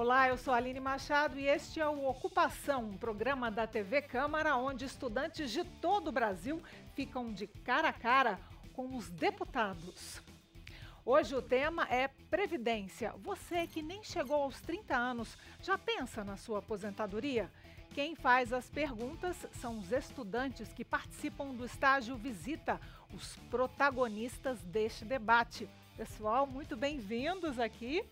Olá, eu sou Aline Machado e este é o Ocupação, um programa da TV Câmara onde estudantes de todo o Brasil ficam de cara a cara com os deputados. Hoje o tema é Previdência. Você que nem chegou aos 30 anos já pensa na sua aposentadoria? Quem faz as perguntas são os estudantes que participam do estágio Visita, os protagonistas deste debate. Pessoal, muito bem-vindos aqui.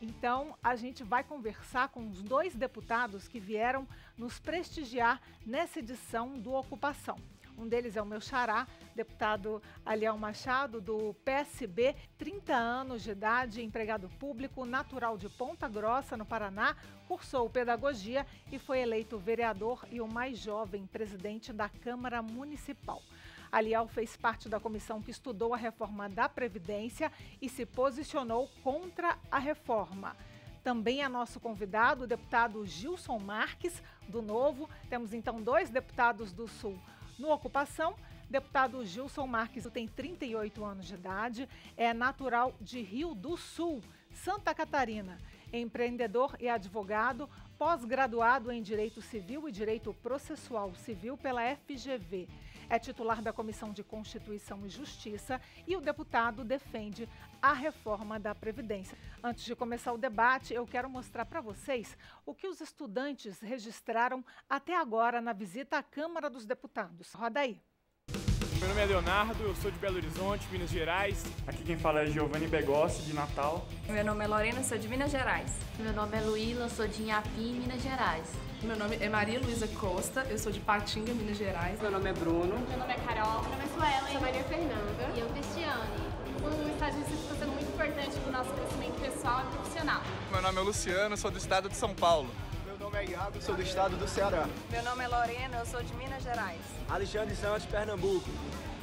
Então, a gente vai conversar com os dois deputados que vieram nos prestigiar nessa edição do Ocupação. Um deles é o meu xará, deputado Aliel Machado, do PSB, 30 anos de idade, empregado público, natural de Ponta Grossa, no Paraná, cursou pedagogia e foi eleito vereador e o mais jovem presidente da Câmara Municipal. A Lial fez parte da comissão que estudou a reforma da Previdência e se posicionou contra a reforma. Também é nosso convidado, o deputado Gilson Marques, do Novo. Temos então dois deputados do Sul no Ocupação. Deputado Gilson Marques tem 38 anos de idade, é natural de Rio do Sul, Santa Catarina. É empreendedor e advogado, pós-graduado em Direito Civil e Direito Processual Civil pela FGV é titular da Comissão de Constituição e Justiça e o deputado defende a reforma da Previdência. Antes de começar o debate, eu quero mostrar para vocês o que os estudantes registraram até agora na visita à Câmara dos Deputados. Roda aí. Meu nome é Leonardo, eu sou de Belo Horizonte, Minas Gerais. Aqui quem fala é Giovanni Begossi, de Natal. Meu nome é Lorena, sou de Minas Gerais. Meu nome é Luíla, sou de Inhapim, Minas Gerais. Meu nome é Maria Luísa Costa, eu sou de Patinga, Minas Gerais. Meu nome é Bruno. Meu nome é Carol. Meu nome é Eu Sou Maria Fernanda. E eu, Cristiane. O estágio está sendo muito importante para o nosso crescimento pessoal e profissional. Meu nome é Luciano, sou do estado de São Paulo nome é Iago, sou do estado do Ceará. Meu nome é Lorena, eu sou de Minas Gerais. Alexandre Santos, Pernambuco.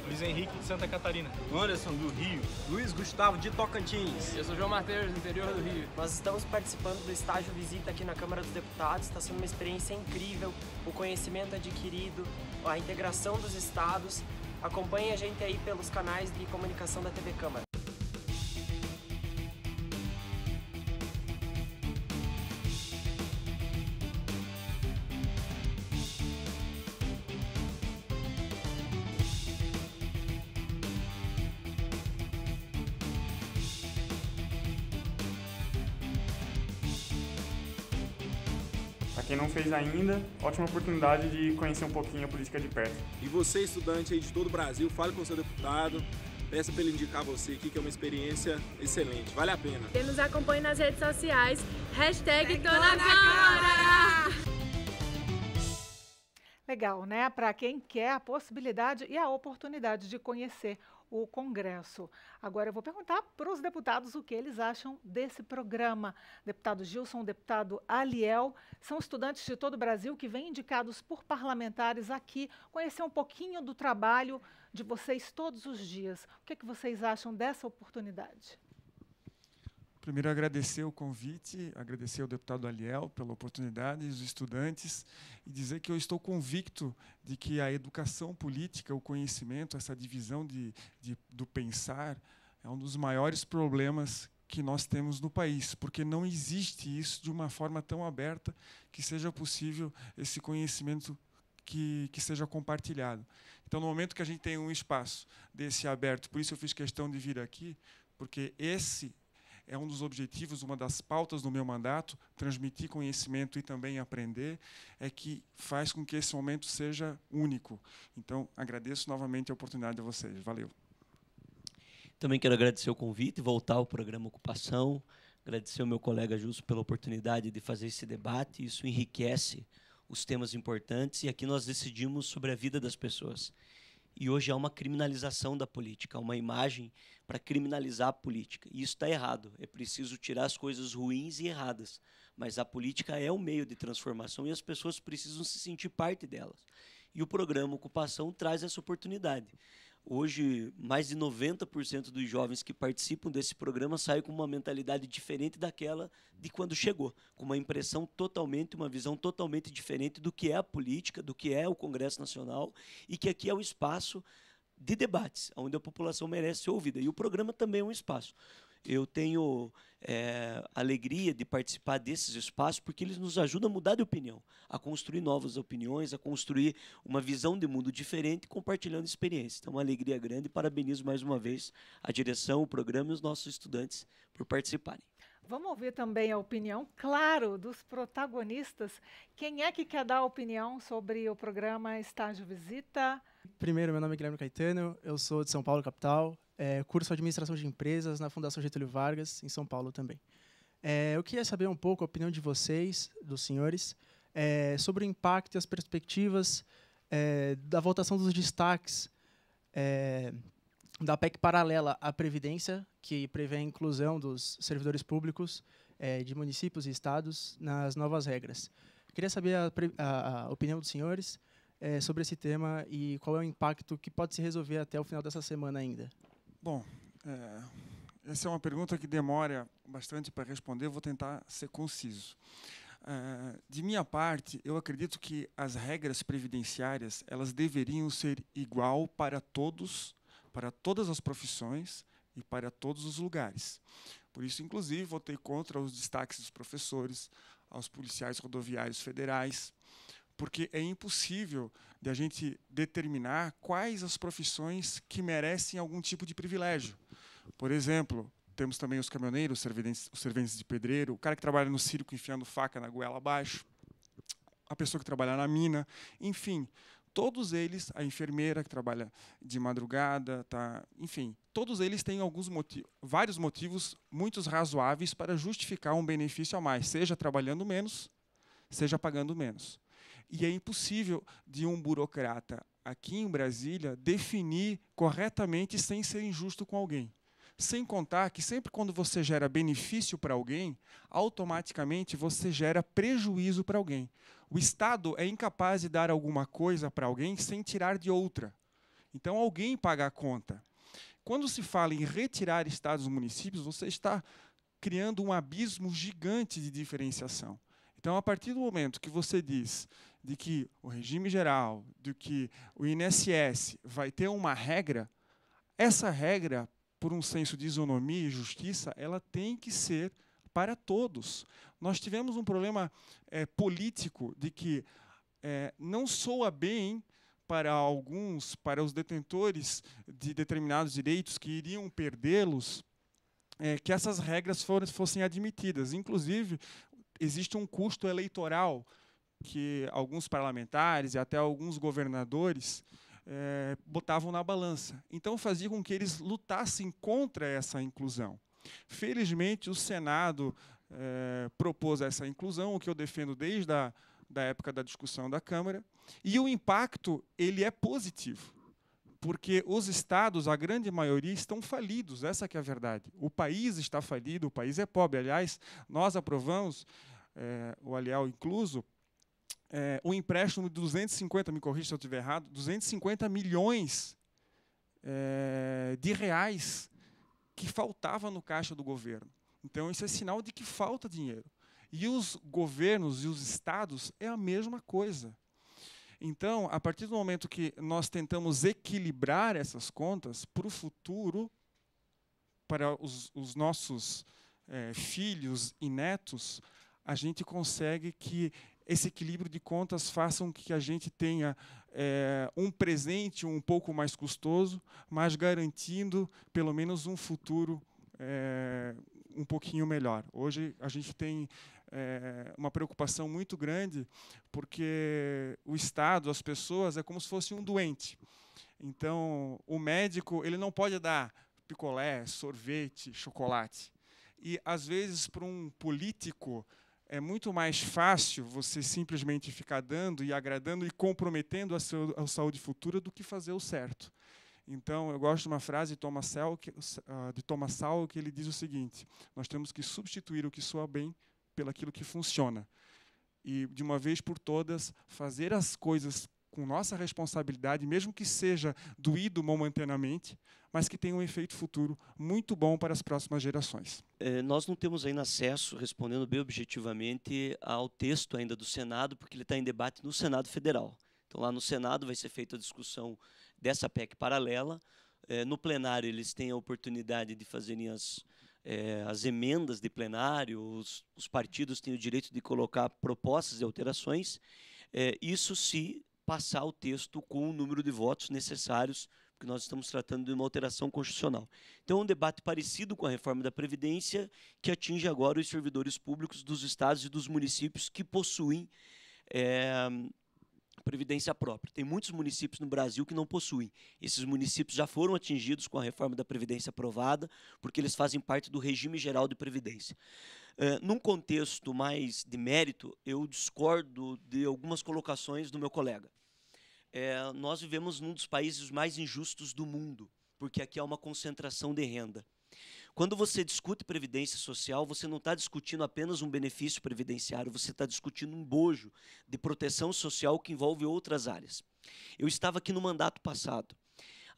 Luiz Henrique de Santa Catarina. Anderson do Rio. Luiz Gustavo de Tocantins. Eu sou João Mateus, do interior do Rio. Nós estamos participando do estágio visita aqui na Câmara dos Deputados. Está sendo uma experiência incrível, o conhecimento adquirido, a integração dos estados. Acompanhe a gente aí pelos canais de comunicação da TV Câmara. ainda. Ótima oportunidade de conhecer um pouquinho a política de perto. E você, estudante aí de todo o Brasil, fale com seu deputado, peça para ele indicar você aqui, que é uma experiência excelente, vale a pena. E nos acompanhe nas redes sociais, hashtag Tô Câmara! Legal, né? Para quem quer a possibilidade e a oportunidade de conhecer o Congresso. Agora eu vou perguntar para os deputados o que eles acham desse programa. Deputado Gilson, deputado Aliel, são estudantes de todo o Brasil que vêm indicados por parlamentares aqui conhecer um pouquinho do trabalho de vocês todos os dias. O que, é que vocês acham dessa oportunidade? Primeiro, agradecer o convite, agradecer ao deputado Aliel pela oportunidade, os estudantes, e dizer que eu estou convicto de que a educação política, o conhecimento, essa divisão de, de do pensar, é um dos maiores problemas que nós temos no país, porque não existe isso de uma forma tão aberta que seja possível esse conhecimento que, que, seja compartilhado. Então, no momento que a gente tem um espaço desse aberto, por isso eu fiz questão de vir aqui, porque esse é um dos objetivos, uma das pautas do meu mandato, transmitir conhecimento e também aprender, é que faz com que esse momento seja único. Então, agradeço novamente a oportunidade a vocês. Valeu. Também quero agradecer o convite, voltar ao programa Ocupação, agradecer ao meu colega Justo pela oportunidade de fazer esse debate, isso enriquece os temas importantes e aqui nós decidimos sobre a vida das pessoas. E hoje há uma criminalização da política, uma imagem para criminalizar a política. E isso está errado. É preciso tirar as coisas ruins e erradas. Mas a política é um meio de transformação e as pessoas precisam se sentir parte delas. E o programa Ocupação traz essa oportunidade. Hoje, mais de 90% dos jovens que participam desse programa saem com uma mentalidade diferente daquela de quando chegou, com uma impressão totalmente, uma visão totalmente diferente do que é a política, do que é o Congresso Nacional e que aqui é o espaço de debates, onde a população merece ser ouvida. E o programa também é um espaço eu tenho é, alegria de participar desses espaços porque eles nos ajudam a mudar de opinião, a construir novas opiniões, a construir uma visão de mundo diferente, compartilhando experiências. Então, uma alegria grande e parabenizo mais uma vez a direção, o programa e os nossos estudantes por participarem. Vamos ouvir também a opinião, claro, dos protagonistas. Quem é que quer dar a opinião sobre o programa Estágio Visita? Primeiro, meu nome é Guilherme Caetano, eu sou de São Paulo, capital, é, curso de administração de empresas na Fundação Getúlio Vargas, em São Paulo também. É, eu queria saber um pouco a opinião de vocês, dos senhores, é, sobre o impacto e as perspectivas é, da votação dos destaques é, da PEC paralela à Previdência, que prevê a inclusão dos servidores públicos é, de municípios e estados nas novas regras. queria saber a, a, a opinião dos senhores sobre esse tema e qual é o impacto que pode se resolver até o final dessa semana ainda. Bom, é, essa é uma pergunta que demora bastante para responder, vou tentar ser conciso. É, de minha parte, eu acredito que as regras previdenciárias elas deveriam ser igual para todos, para todas as profissões e para todos os lugares. Por isso, inclusive, votei contra os destaques dos professores, aos policiais rodoviários federais, porque é impossível de a gente determinar quais as profissões que merecem algum tipo de privilégio. Por exemplo, temos também os caminhoneiros, os serventes, de pedreiro, o cara que trabalha no circo enfiando faca na goela abaixo, a pessoa que trabalha na mina, enfim, todos eles, a enfermeira que trabalha de madrugada, tá, enfim, todos eles têm alguns motivos, vários motivos, muitos razoáveis para justificar um benefício a mais, seja trabalhando menos, seja pagando menos. E é impossível de um burocrata aqui em Brasília definir corretamente sem ser injusto com alguém. Sem contar que sempre quando você gera benefício para alguém, automaticamente você gera prejuízo para alguém. O Estado é incapaz de dar alguma coisa para alguém sem tirar de outra. Então alguém paga a conta. Quando se fala em retirar estados e municípios, você está criando um abismo gigante de diferenciação. Então, a partir do momento que você diz de que o regime geral, de que o INSS vai ter uma regra, essa regra, por um senso de isonomia e justiça, ela tem que ser para todos. Nós tivemos um problema é, político de que é, não soa bem para alguns, para os detentores de determinados direitos que iriam perdê-los, é, que essas regras fossem admitidas. Inclusive, existe um custo eleitoral que alguns parlamentares e até alguns governadores é, botavam na balança. Então fazia com que eles lutassem contra essa inclusão. Felizmente, o Senado é, propôs essa inclusão, o que eu defendo desde a da época da discussão da Câmara, e o impacto ele é positivo porque os estados, a grande maioria, estão falidos, essa que é a verdade. O país está falido, o país é pobre. Aliás, nós aprovamos, é, o Alial incluso, é, um empréstimo de 250, me corrija se eu estiver errado, 250 milhões é, de reais que faltava no caixa do governo. Então, isso é sinal de que falta dinheiro. E os governos e os estados é a mesma coisa. Então, a partir do momento que nós tentamos equilibrar essas contas para o futuro, para os, os nossos é, filhos e netos, a gente consegue que esse equilíbrio de contas façam que a gente tenha é, um presente um pouco mais custoso, mas garantindo pelo menos um futuro é, um pouquinho melhor. Hoje a gente tem é, uma preocupação muito grande porque o Estado, as pessoas, é como se fosse um doente. Então, o médico ele não pode dar picolé, sorvete, chocolate. E às vezes para um político é muito mais fácil você simplesmente ficar dando e agradando e comprometendo a, seu, a saúde futura do que fazer o certo. Então, eu gosto de uma frase de Thomas, Sowell, que, ah, de Thomas Sowell que ele diz o seguinte: nós temos que substituir o que soa bem pelo aquilo que funciona. E, de uma vez por todas, fazer as coisas com nossa responsabilidade, mesmo que seja doído momentaneamente, mas que tenha um efeito futuro muito bom para as próximas gerações. É, nós não temos ainda acesso, respondendo bem objetivamente, ao texto ainda do Senado, porque ele está em debate no Senado Federal. Então, lá no Senado vai ser feita a discussão dessa PEC paralela. É, no plenário, eles têm a oportunidade de fazerem as, é, as emendas de plenário, os, os, partidos têm o direito de colocar propostas e alterações. É, isso se passar o texto com o número de votos necessários, porque nós estamos tratando de uma alteração constitucional. Então, é um debate parecido com a reforma da Previdência, que atinge agora os servidores públicos dos estados e dos municípios que possuem é, previdência própria. Tem muitos municípios no Brasil que não possuem. Esses municípios já foram atingidos com a reforma da Previdência aprovada, porque eles fazem parte do regime geral de Previdência. Eh, num contexto mais de mérito, eu discordo de algumas colocações do meu colega. É, nós vivemos num dos países mais injustos do mundo, porque aqui há uma concentração de renda. Quando você discute previdência social, você não está discutindo apenas um benefício previdenciário, você está discutindo um bojo de proteção social que envolve outras áreas. Eu estava aqui no mandato passado.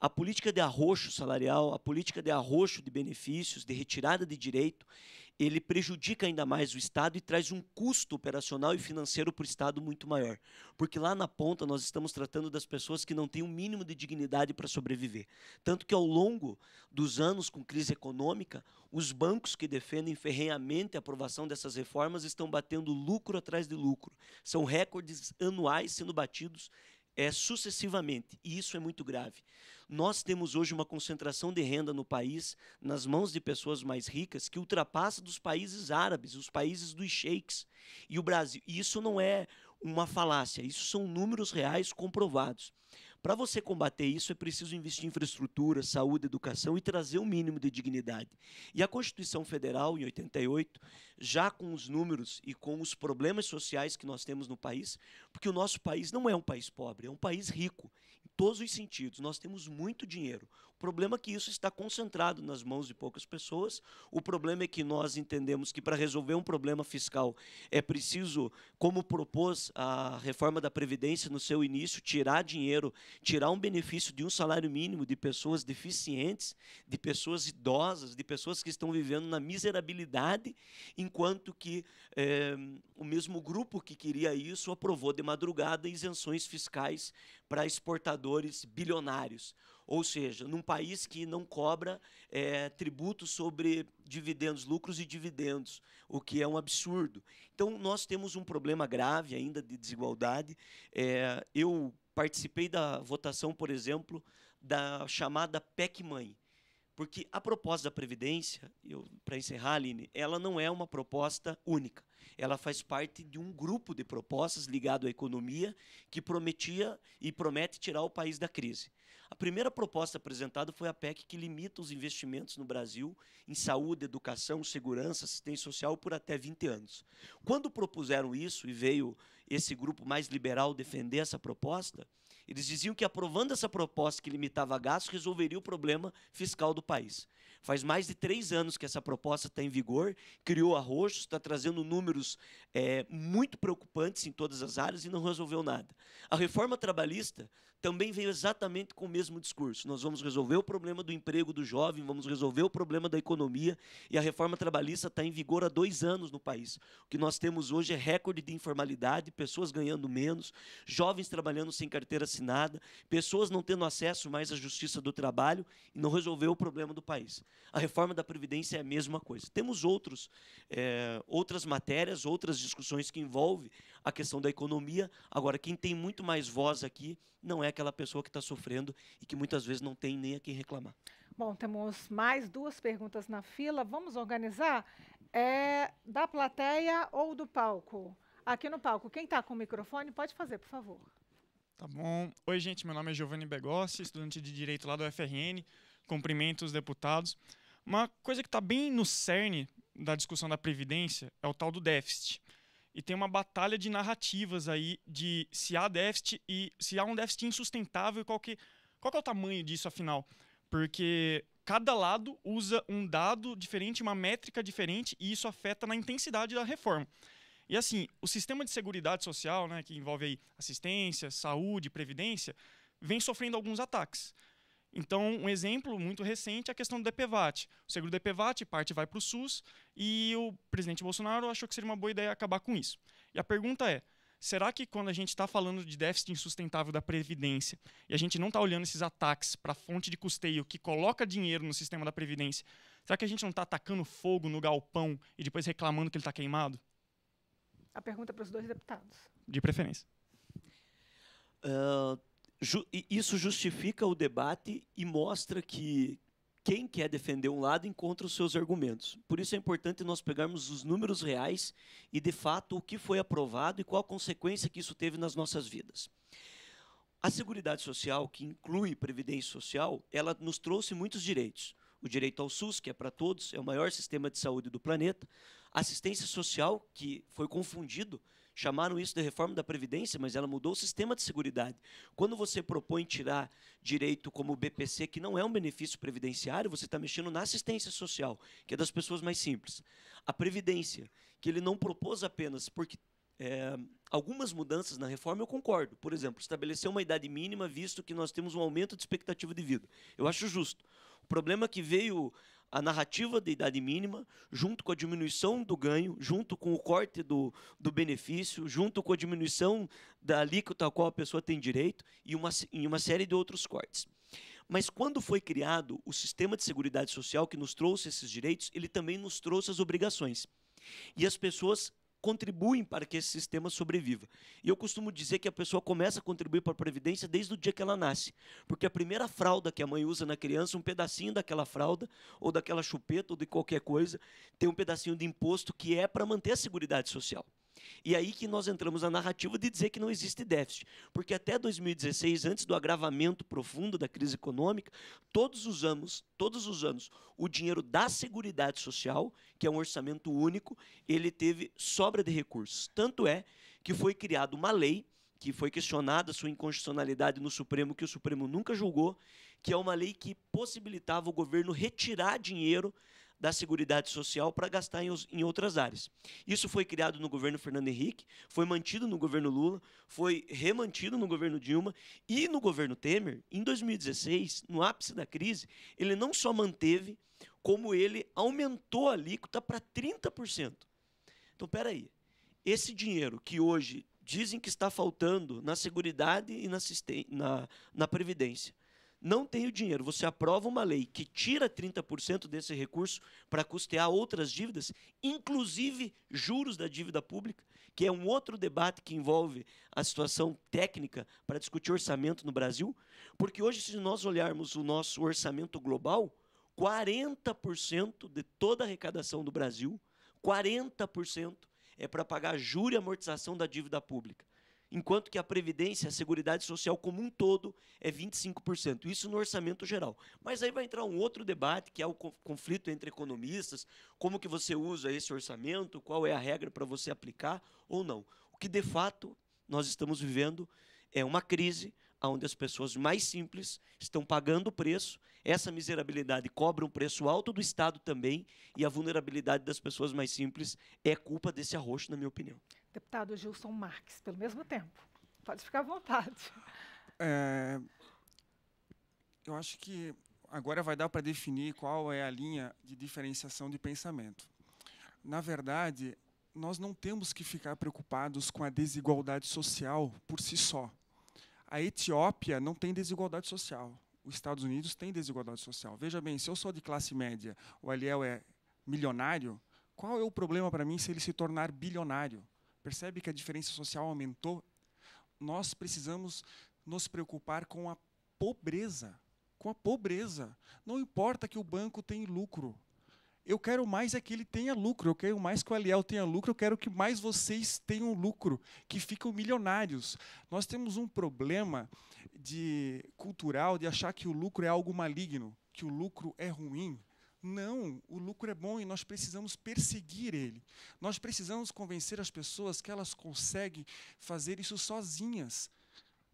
A política de arroxo salarial, a política de arroxo de benefícios, de retirada de direito, ele prejudica ainda mais o Estado e traz um custo operacional e financeiro para o Estado muito maior. Porque lá na ponta nós estamos tratando das pessoas que não têm o um mínimo de dignidade para sobreviver. Tanto que ao longo dos anos com crise econômica, os bancos que defendem ferrenhamente a aprovação dessas reformas estão batendo lucro atrás de lucro. São recordes anuais sendo batidos é, sucessivamente. E isso é muito grave. Nós temos hoje uma concentração de renda no país, nas mãos de pessoas mais ricas, que ultrapassa dos países árabes, os países dos sheiks e o Brasil. E isso não é uma falácia, isso são números reais comprovados. Para você combater isso, é preciso investir em infraestrutura, saúde, educação e trazer o um mínimo de dignidade. E a Constituição Federal, em 88, já com os números e com os problemas sociais que nós temos no país, porque o nosso país não é um país pobre, é um país rico, em todos os sentidos. Nós temos muito dinheiro. O problema é que isso está concentrado nas mãos de poucas pessoas. O problema é que nós entendemos que para resolver um problema fiscal é preciso, como propôs a reforma da Previdência no seu início, tirar dinheiro, tirar um benefício de um salário mínimo de pessoas deficientes, de pessoas idosas, de pessoas que estão vivendo na miserabilidade, enquanto que é, o mesmo grupo que queria isso aprovou de madrugada isenções fiscais para exportadores bilionários. Ou seja, num país que não cobra é, tributo sobre dividendos, lucros e dividendos, o que é um absurdo. Então, nós temos um problema grave ainda de desigualdade. É, eu participei da votação, por exemplo, da chamada PEC Mãe. Porque a proposta da Previdência, para encerrar, Aline, ela não é uma proposta única. Ela faz parte de um grupo de propostas ligado à economia que prometia e promete tirar o país da crise. A primeira proposta apresentada foi a PEC que limita os investimentos no Brasil em saúde, educação, segurança, assistência social por até 20 anos. Quando propuseram isso e veio esse grupo mais liberal defender essa proposta, eles diziam que aprovando essa proposta que limitava gastos resolveria o problema fiscal do país. Faz mais de três anos que essa proposta está em vigor, criou arroxos, está trazendo números é, muito preocupantes em todas as áreas e não resolveu nada. A reforma trabalhista também veio exatamente com o mesmo discurso. Nós vamos resolver o problema do emprego do jovem, vamos resolver o problema da economia, e a reforma trabalhista está em vigor há dois anos no país. O que nós temos hoje é recorde de informalidade, pessoas ganhando menos, jovens trabalhando sem carteira assinada, pessoas não tendo acesso mais à justiça do trabalho, e não resolveu o problema do país. A reforma da Previdência é a mesma coisa. Temos outros, é, outras matérias, outras discussões que envolvem a questão da economia. Agora, quem tem muito mais voz aqui não é aquela pessoa que está sofrendo e que muitas vezes não tem nem a quem reclamar. Bom, temos mais duas perguntas na fila. Vamos organizar? É da plateia ou do palco? Aqui no palco, quem está com o microfone pode fazer, por favor. Tá bom. Oi, gente. Meu nome é Giovanni Begossi, estudante de Direito lá do FRN. Cumprimento os deputados. Uma coisa que está bem no cerne da discussão da Previdência é o tal do déficit e tem uma batalha de narrativas aí de se há déficit e se há um déficit insustentável e qual que, qual que é o tamanho disso, afinal. Porque cada lado usa um dado diferente, uma métrica diferente, e isso afeta na intensidade da reforma. E assim, o sistema de seguridade social, né, que envolve aí assistência, saúde, previdência, vem sofrendo alguns ataques. Então, um exemplo muito recente é a questão do DPVAT. O seguro DPVAT, parte vai para o SUS, e o presidente Bolsonaro achou que seria uma boa ideia acabar com isso. E a pergunta é, será que quando a gente está falando de déficit insustentável da Previdência e a gente não está olhando esses ataques para a fonte de custeio que coloca dinheiro no sistema da Previdência, será que a gente não está atacando fogo no galpão e depois reclamando que ele está queimado? A pergunta é para os dois deputados. De preferência. Uh, ju isso justifica o debate e mostra que quem quer defender um lado encontra os seus argumentos. Por isso é importante nós pegarmos os números reais e, de fato, o que foi aprovado e qual a consequência que isso teve nas nossas vidas. A Seguridade Social, que inclui Previdência Social, ela nos trouxe muitos direitos. O direito ao SUS, que é para todos, é o maior sistema de saúde do planeta. Assistência social, que foi confundido Chamaram isso de reforma da Previdência, mas ela mudou o sistema de segurança. Quando você propõe tirar direito como o BPC, que não é um benefício previdenciário, você está mexendo na assistência social, que é das pessoas mais simples. A Previdência, que ele não propôs apenas porque é, algumas mudanças na reforma eu concordo. Por exemplo, estabelecer uma idade mínima, visto que nós temos um aumento de expectativa de vida. Eu acho justo. O problema que veio a narrativa da idade mínima, junto com a diminuição do ganho, junto com o corte do, do benefício, junto com a diminuição da alíquota a qual a pessoa tem direito e uma, e uma série de outros cortes. Mas quando foi criado o sistema de segurança social que nos trouxe esses direitos, ele também nos trouxe as obrigações. E as pessoas contribuem para que esse sistema sobreviva. E eu costumo dizer que a pessoa começa a contribuir para a Previdência desde o dia que ela nasce. Porque a primeira fralda que a mãe usa na criança, um pedacinho daquela fralda, ou daquela chupeta, ou de qualquer coisa, tem um pedacinho de imposto que é para manter a Seguridade Social. E é aí que nós entramos na narrativa de dizer que não existe déficit, porque até 2016, antes do agravamento profundo da crise econômica, todos os anos, todos os anos, o dinheiro da Seguridade Social, que é um orçamento único, ele teve sobra de recursos. Tanto é que foi criada uma lei que foi questionada sua inconstitucionalidade no Supremo, que o Supremo nunca julgou, que é uma lei que possibilitava o governo retirar dinheiro da Seguridade Social para gastar em, em, outras áreas. Isso foi criado no governo Fernando Henrique, foi mantido no governo Lula, foi remantido no governo Dilma e no governo Temer, em 2016, no ápice da crise, ele não só manteve, como ele aumentou a alíquota para 30%. Então, aí. esse dinheiro que hoje dizem que está faltando na Seguridade e na, na, na Previdência, não tem o dinheiro, você aprova uma lei que tira 30% desse recurso para custear outras dívidas, inclusive juros da dívida pública, que é um outro debate que envolve a situação técnica para discutir orçamento no Brasil, porque hoje, se nós olharmos o nosso orçamento global, 40% de toda a arrecadação do Brasil, 40% é para pagar juros e amortização da dívida pública enquanto que a Previdência, a Seguridade Social como um todo, é 25%. Isso no orçamento geral. Mas aí vai entrar um outro debate, que é o conflito entre economistas, como que você usa esse orçamento, qual é a regra para você aplicar ou não. O que, de fato, nós estamos vivendo é uma crise onde as pessoas mais simples estão pagando o preço, essa miserabilidade cobra um preço alto do Estado também, e a vulnerabilidade das pessoas mais simples é culpa desse arroxo, na minha opinião deputado Gilson Marques, pelo mesmo tempo. Pode ficar à vontade. É, eu acho que agora vai dar para definir qual é a linha de diferenciação de pensamento. Na verdade, nós não temos que ficar preocupados com a desigualdade social por si só. A Etiópia não tem desigualdade social. Os Estados Unidos têm desigualdade social. Veja bem, se eu sou de classe média, o Aliel é milionário, qual é o problema para mim se ele se tornar bilionário? Percebe que a diferença social aumentou? Nós precisamos nos preocupar com a pobreza. Com a pobreza. Não importa que o banco tenha lucro. Eu quero mais é que ele tenha lucro. Eu quero mais que o Aliel tenha lucro. Eu quero que mais vocês tenham lucro, que ficam milionários. Nós temos um problema de cultural de achar que o lucro é algo maligno, que o lucro é ruim. Não, o lucro é bom e nós precisamos perseguir ele. Nós precisamos convencer as pessoas que elas conseguem fazer isso sozinhas,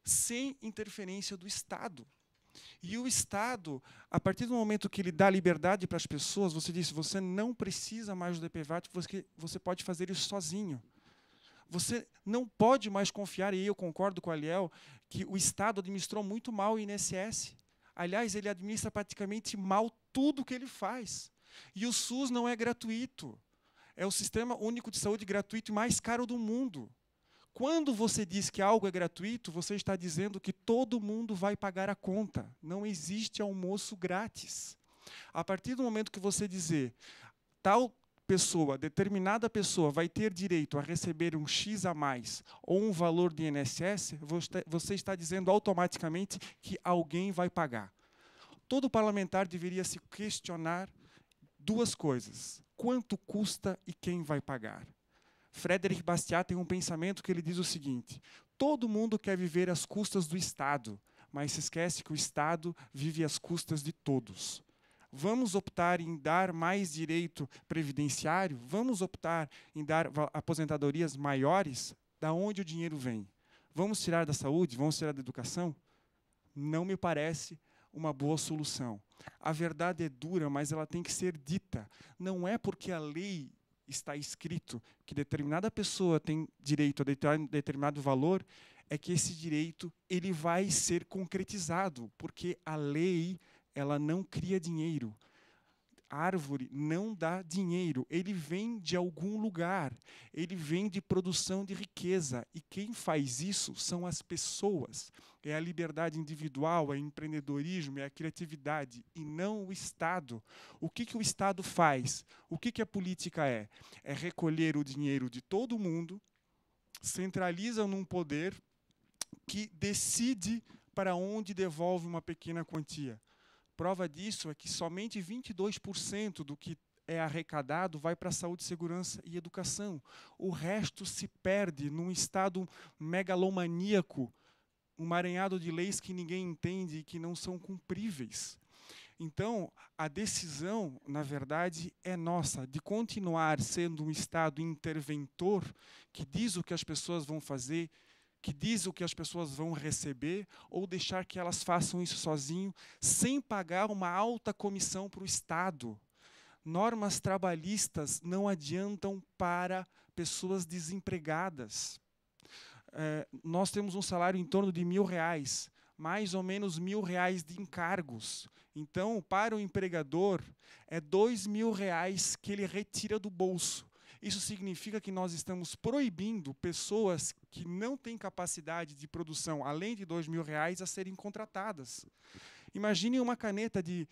sem interferência do Estado. E o Estado, a partir do momento que ele dá liberdade para as pessoas, você diz: você não precisa mais do DPVAT, porque você pode fazer isso sozinho. Você não pode mais confiar, e eu concordo com a Aliel, que o Estado administrou muito mal o INSS. Aliás, ele administra praticamente mal tudo que ele faz. E o SUS não é gratuito. É o sistema único de saúde gratuito mais caro do mundo. Quando você diz que algo é gratuito, você está dizendo que todo mundo vai pagar a conta. Não existe almoço grátis. A partir do momento que você dizer tal pessoa, determinada pessoa, vai ter direito a receber um X a mais ou um valor de INSS, você está dizendo automaticamente que alguém vai pagar. Todo parlamentar deveria se questionar duas coisas: quanto custa e quem vai pagar? Frederic Bastiat tem um pensamento que ele diz o seguinte: todo mundo quer viver às custas do Estado, mas se esquece que o Estado vive às custas de todos. Vamos optar em dar mais direito previdenciário? Vamos optar em dar aposentadorias maiores? Da onde o dinheiro vem? Vamos tirar da saúde? Vamos tirar da educação? Não me parece uma boa solução. A verdade é dura, mas ela tem que ser dita. Não é porque a lei está escrito que determinada pessoa tem direito a determinado valor, é que esse direito ele vai ser concretizado, porque a lei ela não cria dinheiro. árvore não dá dinheiro, ele vem de algum lugar, ele vem de produção de riqueza. E quem faz isso são as pessoas. É a liberdade individual, é o empreendedorismo, é a criatividade, e não o Estado. O que, que o Estado faz? O que, que a política é? É recolher o dinheiro de todo mundo, centraliza num poder que decide para onde devolve uma pequena quantia. Prova disso é que somente 22% do que é arrecadado vai para saúde, segurança e educação. O resto se perde num estado megalomaníaco, um maranhado de leis que ninguém entende e que não são cumpríveis. Então, a decisão, na verdade, é nossa, de continuar sendo um Estado interventor que diz o que as pessoas vão fazer, que diz o que as pessoas vão receber ou deixar que elas façam isso sozinho sem pagar uma alta comissão para o Estado. Normas trabalhistas não adiantam para pessoas desempregadas. É, nós temos um salário em torno de mil reais, mais ou menos mil reais de encargos. Então, para o empregador, é dois mil reais que ele retira do bolso isso significa que nós estamos proibindo pessoas que não têm capacidade de produção além de dois mil reais a serem contratadas. Imagine uma caneta de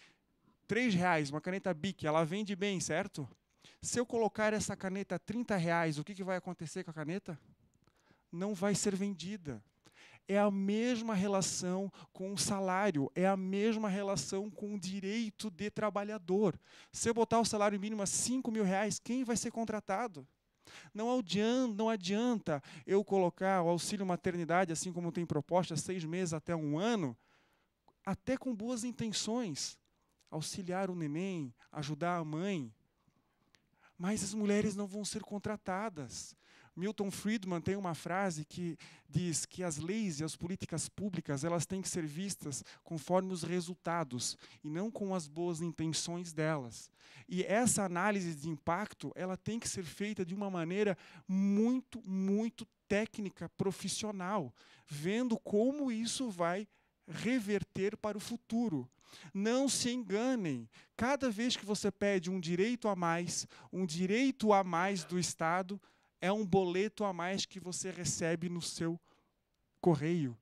três reais, uma caneta Bic, ela vende bem, certo? Se eu colocar essa caneta a 30 reais, o que, que vai acontecer com a caneta? Não vai ser vendida é a mesma relação com o salário, é a mesma relação com o direito de trabalhador. Se eu botar o salário mínimo a 5 mil reais, quem vai ser contratado? Não adianta, não adianta eu colocar o auxílio maternidade, assim como tem proposta, seis meses até um ano, até com boas intenções, auxiliar o neném, ajudar a mãe. Mas as mulheres não vão ser contratadas, Milton Friedman tem uma frase que diz que as leis e as políticas públicas elas têm que ser vistas conforme os resultados e não com as boas intenções delas. E essa análise de impacto ela tem que ser feita de uma maneira muito, muito técnica, profissional, vendo como isso vai reverter para o futuro. Não se enganem. Cada vez que você pede um direito a mais, um direito a mais do Estado, é um boleto a mais que você recebe no seu correio.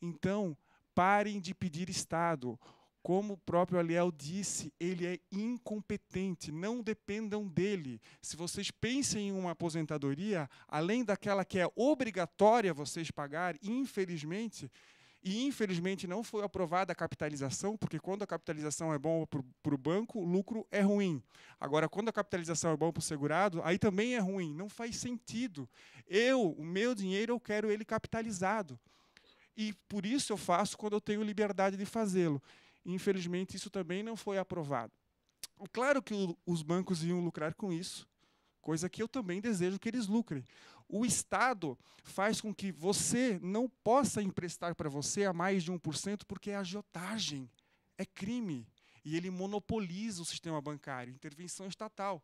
Então, parem de pedir Estado. Como o próprio Aliel disse, ele é incompetente, não dependam dele. Se vocês pensem em uma aposentadoria, além daquela que é obrigatória vocês pagar, infelizmente, e infelizmente não foi aprovada a capitalização, porque quando a capitalização é bom para o banco, o lucro é ruim. Agora, quando a capitalização é bom para o segurado, aí também é ruim, não faz sentido. Eu, o meu dinheiro, eu quero ele capitalizado. E por isso eu faço quando eu tenho liberdade de fazê-lo. Infelizmente, isso também não foi aprovado. Claro que os bancos iam lucrar com isso, coisa que eu também desejo que eles lucrem o Estado faz com que você não possa emprestar para você a mais de 1%, porque é agiotagem, é crime. E ele monopoliza o sistema bancário, intervenção estatal.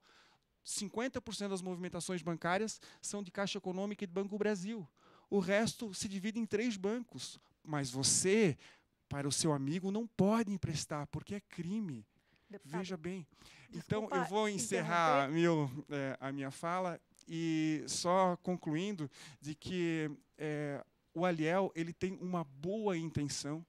50% das movimentações bancárias são de Caixa Econômica e do Banco Brasil. O resto se divide em três bancos. Mas você, para o seu amigo, não pode emprestar, porque é crime. Deputado, Veja bem. Desculpa, então, eu vou encerrar meu, é, a minha fala e só concluindo de que é, o Aliel ele tem uma boa intenção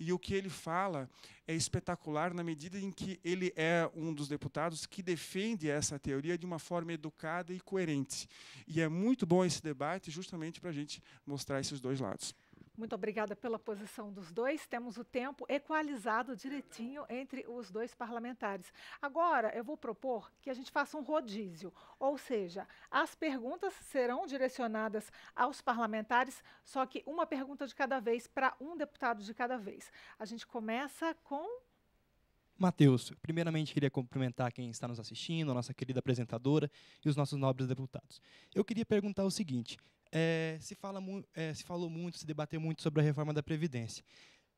e o que ele fala é espetacular na medida em que ele é um dos deputados que defende essa teoria de uma forma educada e coerente. E é muito bom esse debate justamente para a gente mostrar esses dois lados. Muito obrigada pela posição dos dois. Temos o tempo equalizado direitinho entre os dois parlamentares. Agora, eu vou propor que a gente faça um rodízio, ou seja, as perguntas serão direcionadas aos parlamentares, só que uma pergunta de cada vez para um deputado de cada vez. A gente começa com Matheus, primeiramente queria cumprimentar quem está nos assistindo, a nossa querida apresentadora e os nossos nobres deputados. Eu queria perguntar o seguinte: é, se, fala é, se falou muito, se debateu muito sobre a reforma da Previdência.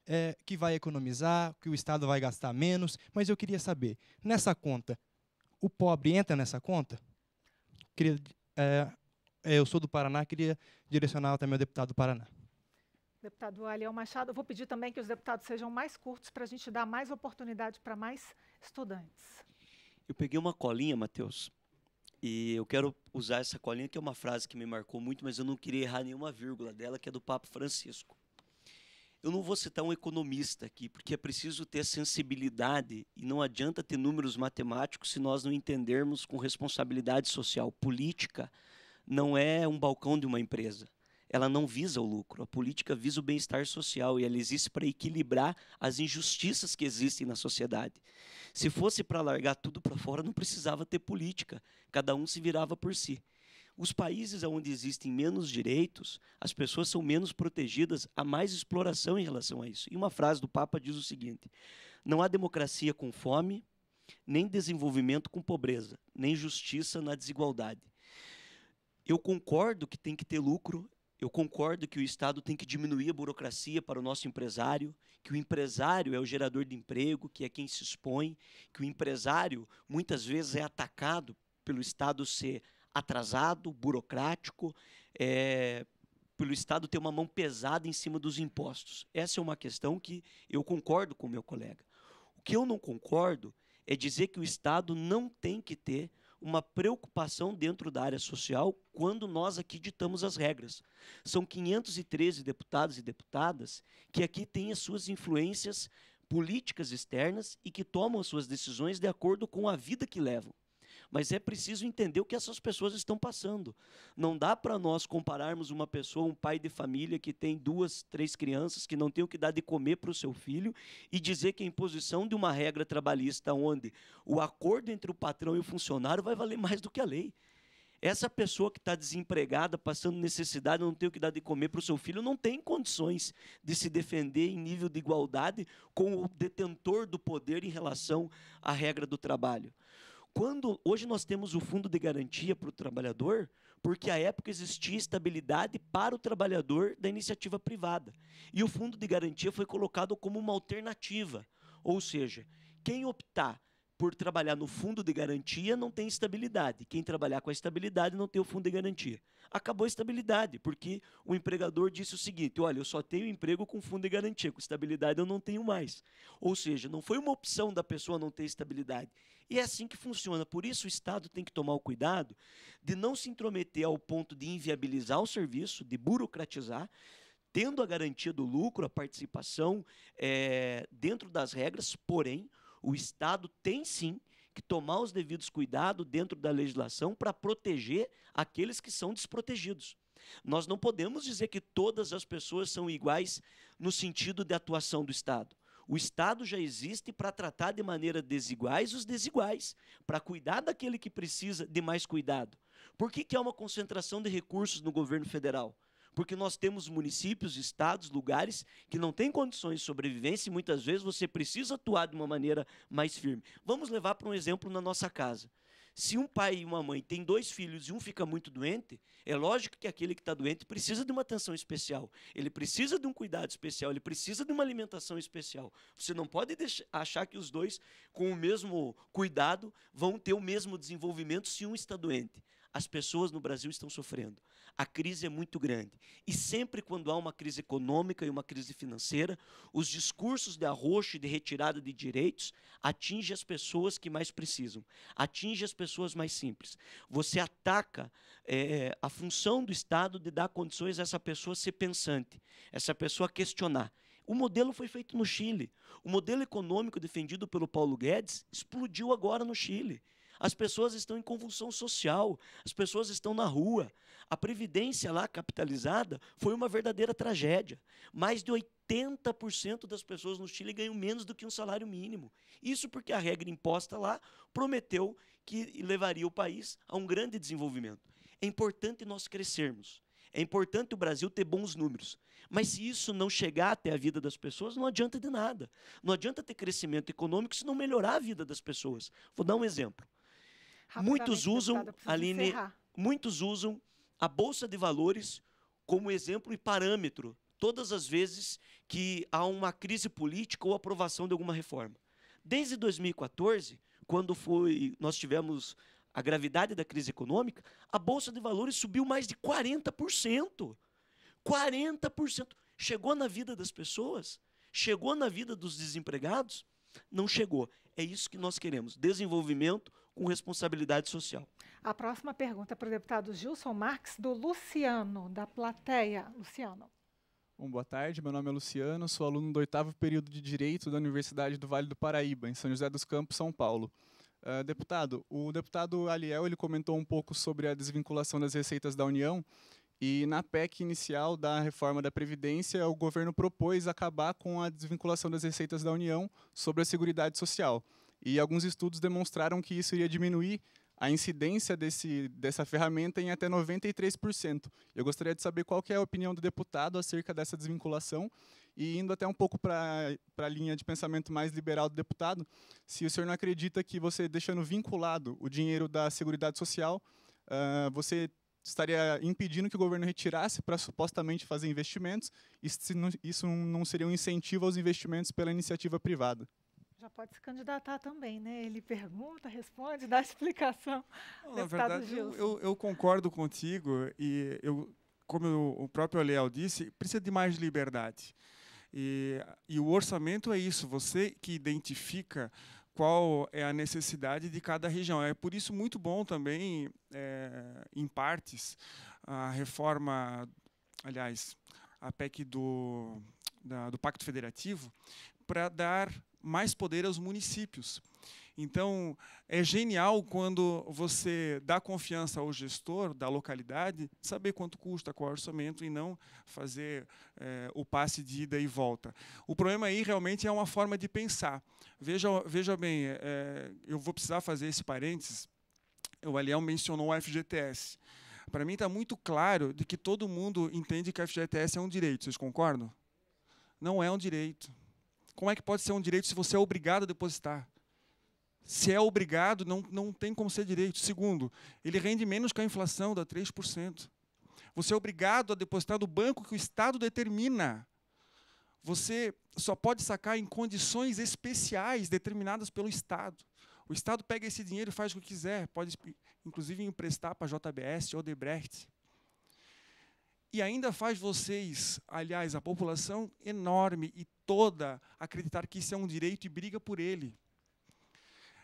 É, que vai economizar, que o Estado vai gastar menos, mas eu queria saber, nessa conta, o pobre entra nessa conta? Queria, é, é, eu sou do Paraná, queria direcionar também ao deputado do Paraná. Deputado Aliel Machado, eu vou pedir também que os deputados sejam mais curtos para a gente dar mais oportunidade para mais estudantes. Eu peguei uma colinha, Matheus, e eu quero usar essa colinha, que é uma frase que me marcou muito, mas eu não queria errar nenhuma vírgula dela, que é do Papa Francisco. Eu não vou citar um economista aqui, porque é preciso ter sensibilidade e não adianta ter números matemáticos se nós não entendermos com responsabilidade social. Política não é um balcão de uma empresa ela não visa o lucro. A política visa o bem-estar social e ela existe para equilibrar as injustiças que existem na sociedade. Se fosse para largar tudo para fora, não precisava ter política. Cada um se virava por si. Os países onde existem menos direitos, as pessoas são menos protegidas, há mais exploração em relação a isso. E uma frase do Papa diz o seguinte: Não há democracia com fome, nem desenvolvimento com pobreza, nem justiça na desigualdade. Eu concordo que tem que ter lucro, eu concordo que o Estado tem que diminuir a burocracia para o nosso empresário, que o empresário é o gerador de emprego, que é quem se expõe, que o empresário muitas vezes é atacado pelo Estado ser atrasado, burocrático, é, pelo Estado ter uma mão pesada em cima dos impostos. Essa é uma questão que eu concordo com o meu colega. O que eu não concordo é dizer que o Estado não tem que ter uma preocupação dentro da área social quando nós aqui ditamos as regras. São 513 deputados e deputadas que aqui têm as suas influências políticas externas e que tomam as suas decisões de acordo com a vida que levam. Mas é preciso entender o que essas pessoas estão passando. Não dá para nós compararmos uma pessoa, um pai de família que tem duas, três crianças, que não tem o que dar de comer para o seu filho, e dizer que a imposição de uma regra trabalhista onde o acordo entre o patrão e o funcionário vai valer mais do que a lei. Essa pessoa que está desempregada, passando necessidade, não tem o que dar de comer para o seu filho, não tem condições de se defender em nível de igualdade com o detentor do poder em relação à regra do trabalho. Quando hoje nós temos o fundo de garantia para o trabalhador, porque à época existia estabilidade para o trabalhador da iniciativa privada. E o fundo de garantia foi colocado como uma alternativa. Ou seja, quem optar por trabalhar no fundo de garantia, não tem estabilidade. Quem trabalhar com a estabilidade não tem o fundo de garantia. Acabou a estabilidade, porque o empregador disse o seguinte: olha, eu só tenho emprego com fundo de garantia, com estabilidade eu não tenho mais. Ou seja, não foi uma opção da pessoa não ter estabilidade. E é assim que funciona. Por isso o Estado tem que tomar o cuidado de não se intrometer ao ponto de inviabilizar o serviço, de burocratizar tendo a garantia do lucro, a participação é, dentro das regras, porém, o Estado tem sim que tomar os devidos cuidados dentro da legislação para proteger aqueles que são desprotegidos. Nós não podemos dizer que todas as pessoas são iguais no sentido de atuação do Estado. O Estado já existe para tratar de maneira desiguais os desiguais, para cuidar daquele que precisa de mais cuidado. Por que, que há uma concentração de recursos no governo federal? Porque nós temos municípios, estados, lugares que não têm condições de sobrevivência e muitas vezes você precisa atuar de uma maneira mais firme. Vamos levar para um exemplo na nossa casa. Se um pai e uma mãe têm dois filhos e um fica muito doente, é lógico que aquele que está doente precisa de uma atenção especial, ele precisa de um cuidado especial, ele precisa de uma alimentação especial. Você não pode deixar, achar que os dois, com o mesmo cuidado, vão ter o mesmo desenvolvimento se um está doente. As pessoas no Brasil estão sofrendo. A crise é muito grande. E sempre quando há uma crise econômica e uma crise financeira, os discursos de arroxo e de retirada de direitos atingem as pessoas que mais precisam, atinge as pessoas mais simples. Você ataca é, a função do Estado de dar condições a essa pessoa ser pensante, essa pessoa questionar. O modelo foi feito no Chile. O modelo econômico defendido pelo Paulo Guedes explodiu agora no Chile. As pessoas estão em convulsão social, as pessoas estão na rua. A previdência lá capitalizada foi uma verdadeira tragédia. Mais de 80% das pessoas no Chile ganham menos do que um salário mínimo. Isso porque a regra imposta lá prometeu que levaria o país a um grande desenvolvimento. É importante nós crescermos. É importante o Brasil ter bons números. Mas se isso não chegar até a vida das pessoas, não adianta de nada. Não adianta ter crescimento econômico se não melhorar a vida das pessoas. Vou dar um exemplo. Muitos usam, Aline, encerrar. muitos usam a bolsa de valores como exemplo e parâmetro todas as vezes que há uma crise política ou aprovação de alguma reforma. Desde 2014, quando foi nós tivemos a gravidade da crise econômica, a bolsa de valores subiu mais de 40%. 40% chegou na vida das pessoas, chegou na vida dos desempregados, não chegou. É isso que nós queremos: desenvolvimento, com responsabilidade social. A próxima pergunta é para o deputado Gilson Marques, do Luciano, da plateia. Luciano. Bom, boa tarde, meu nome é Luciano, sou aluno do oitavo período de Direito da Universidade do Vale do Paraíba, em São José dos Campos, São Paulo. Uh, deputado, o deputado Aliel ele comentou um pouco sobre a desvinculação das receitas da União e na PEC inicial da reforma da Previdência, o governo propôs acabar com a desvinculação das receitas da União sobre a Seguridade Social. E alguns estudos demonstraram que isso iria diminuir a incidência desse, dessa ferramenta em até 93%. Eu gostaria de saber qual é a opinião do deputado acerca dessa desvinculação e indo até um pouco para a linha de pensamento mais liberal do deputado, se o senhor não acredita que você deixando vinculado o dinheiro da Seguridade Social, uh, você estaria impedindo que o governo retirasse para supostamente fazer investimentos, e se isso não seria um incentivo aos investimentos pela iniciativa privada. Já pode se candidatar também, né? Ele pergunta, responde, dá explicação. Não, na verdade, eu, eu, eu, concordo contigo e eu, como eu, o próprio Leal disse, precisa de mais liberdade. E, e o orçamento é isso, você que identifica qual é a necessidade de cada região. É por isso muito bom também, é, em partes, a reforma, aliás, a PEC do, da, do Pacto Federativo, para dar mais poder aos municípios. Então, é genial quando você dá confiança ao gestor da localidade, saber quanto custa, qual é o orçamento, e não fazer é, o passe de ida e volta. O problema aí realmente é uma forma de pensar. Veja, veja bem, é, eu vou precisar fazer esse parênteses. O alião mencionou o FGTS. Para mim está muito claro de que todo mundo entende que o FGTS é um direito. Vocês concordam? Não é um direito como é que pode ser um direito se você é obrigado a depositar? Se é obrigado, não, não tem como ser direito. Segundo, ele rende menos que a inflação, dá 3%. Você é obrigado a depositar do banco que o Estado determina. Você só pode sacar em condições especiais determinadas pelo Estado. O Estado pega esse dinheiro e faz o que quiser, pode inclusive emprestar para a JBS ou Debrecht e ainda faz vocês, aliás, a população enorme e toda acreditar que isso é um direito e briga por ele.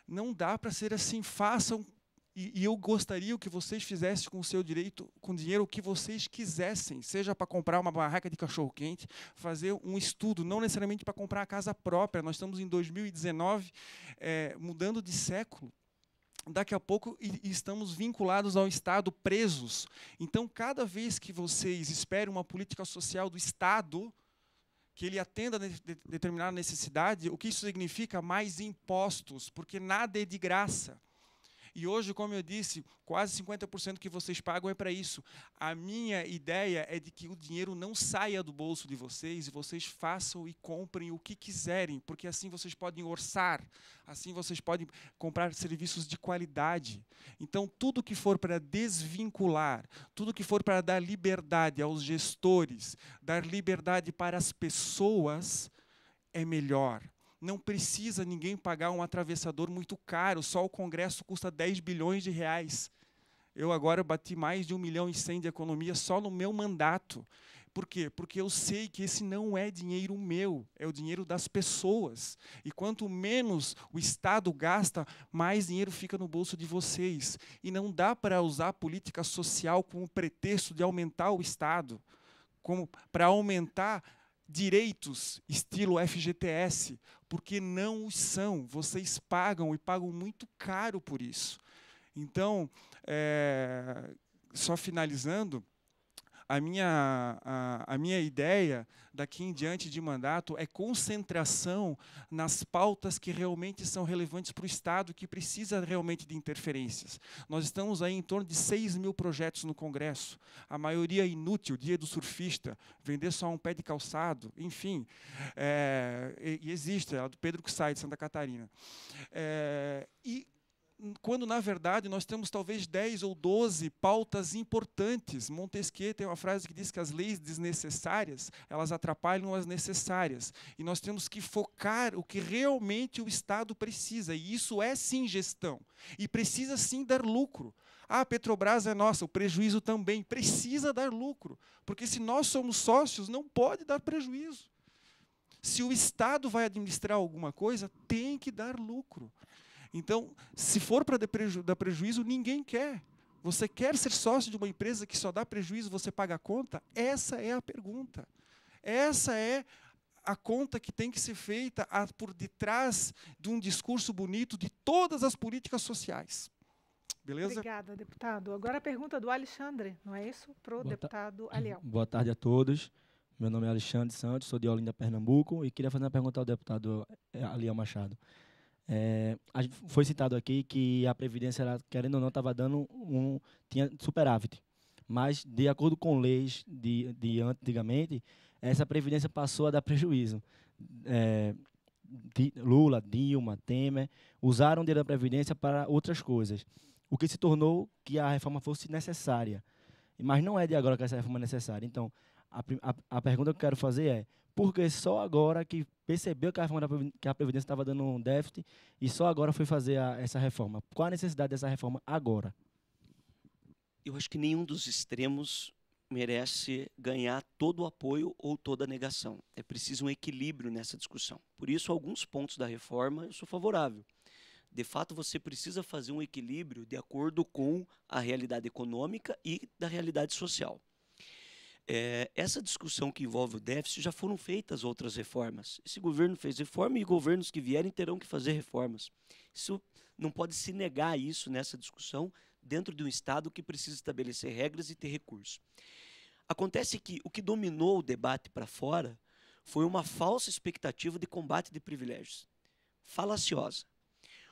Não dá para ser assim. Façam e, e, eu gostaria que vocês fizessem com o seu direito, com dinheiro, o que vocês quisessem, seja para comprar uma barraca de cachorro quente, fazer um estudo, não necessariamente para comprar a casa própria. Nós estamos em 2019, é, eh, mudando de século daqui a pouco estamos vinculados ao Estado, presos. Então, cada vez que vocês esperem uma política social do Estado, que ele atenda a determinada necessidade, o que isso significa? Mais impostos, porque nada é de graça. E hoje, como eu disse, quase 50% que vocês pagam é para isso. A minha ideia é de que o dinheiro não saia do bolso de vocês e vocês façam e comprem o que quiserem, porque assim vocês podem orçar, assim vocês podem comprar serviços de qualidade. Então, tudo que for para desvincular, tudo que for para dar liberdade aos gestores, dar liberdade para as pessoas, é melhor não precisa ninguém pagar um atravessador muito caro, só o Congresso custa 10 bilhões de reais. Eu agora bati mais de 1 milhão e 100 de economia só no meu mandato. Por quê? Porque eu sei que esse não é dinheiro meu, é o dinheiro das pessoas. E quanto menos o Estado gasta, mais dinheiro fica no bolso de vocês. E não dá para usar a política social como pretexto de aumentar o Estado, como para aumentar direitos estilo FGTS, porque não os são. Vocês pagam e pagam muito caro por isso. Então, é, só finalizando, a minha, a, a minha ideia daqui em diante de mandato é concentração nas pautas que realmente são relevantes para o Estado, que precisa realmente de interferências. Nós estamos aí em torno de 6 mil projetos no Congresso, a maioria inútil, dia do surfista, vender só um pé de calçado, enfim. É, e, existe, é a do Pedro que sai de Santa Catarina. É, e quando na verdade nós temos talvez 10 ou 12 pautas importantes. Montesquieu tem uma frase que diz que as leis desnecessárias, elas atrapalham as necessárias, e nós temos que focar o que realmente o Estado precisa, e isso é sim gestão, e precisa sim dar lucro. Ah, a Petrobras é nossa, o prejuízo também precisa dar lucro, porque se nós somos sócios, não pode dar prejuízo. Se o Estado vai administrar alguma coisa, tem que dar lucro. Então, se for para preju dar prejuízo, ninguém quer. Você quer ser sócio de uma empresa que só dá prejuízo, você paga a conta? Essa é a pergunta. Essa é a conta que tem que ser feita por detrás de um discurso bonito de todas as políticas sociais. Beleza? Obrigada, deputado. Agora a pergunta do Alexandre, não é isso? Para o deputado Aliel. Boa tarde a todos. Meu nome é Alexandre Santos, sou de Olinda, Pernambuco, e queria fazer uma pergunta ao deputado eh, Aliel Machado. É, foi citado aqui que a Previdência, era, querendo ou não, estava dando um. tinha superávit. Mas, de acordo com leis de, de antigamente, essa Previdência passou a dar prejuízo. É, Lula, Dilma, Temer usaram o dinheiro da Previdência para outras coisas, o que se tornou que a reforma fosse necessária. Mas não é de agora que essa reforma é necessária. Então, a, a, a pergunta que eu quero fazer é: porque só agora que percebeu que a Previdência estava dando um déficit e só agora foi fazer a, essa reforma. Qual a necessidade dessa reforma agora? Eu acho que nenhum dos extremos merece ganhar todo o apoio ou toda a negação. É preciso um equilíbrio nessa discussão. Por isso, alguns pontos da reforma eu sou favorável. De fato, você precisa fazer um equilíbrio de acordo com a realidade econômica e da realidade social. É, essa discussão que envolve o déficit já foram feitas outras reformas. Esse governo fez reforma e governos que vierem terão que fazer reformas. Isso não pode se negar isso nessa discussão dentro de um Estado que precisa estabelecer regras e ter recursos. Acontece que o que dominou o debate para fora foi uma falsa expectativa de combate de privilégios, falaciosa,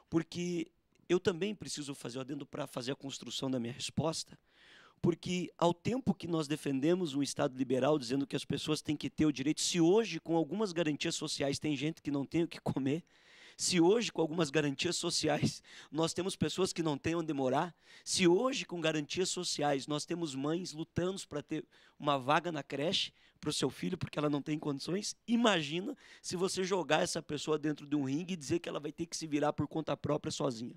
porque eu também preciso fazer o adendo para fazer a construção da minha resposta porque ao tempo que nós defendemos um Estado liberal, dizendo que as pessoas têm que ter o direito, se hoje, com algumas garantias sociais, tem gente que não tem o que comer, se hoje, com algumas garantias sociais, nós temos pessoas que não têm onde morar, se hoje, com garantias sociais, nós temos mães lutando para ter uma vaga na creche para o seu filho, porque ela não tem condições, imagina se você jogar essa pessoa dentro de um ringue e dizer que ela vai ter que se virar por conta própria sozinha.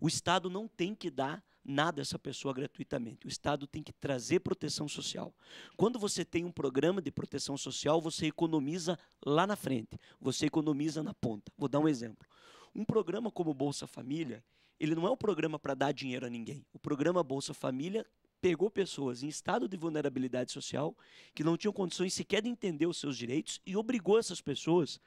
O Estado não tem que dar nada a essa pessoa gratuitamente. O Estado tem que trazer proteção social. Quando você tem um programa de proteção social, você economiza lá na frente, você economiza na ponta. Vou dar um exemplo. Um programa como Bolsa Família, ele não é um programa para dar dinheiro a ninguém. O programa Bolsa Família pegou pessoas em estado de vulnerabilidade social que não tinham condições sequer de entender os seus direitos e obrigou essas pessoas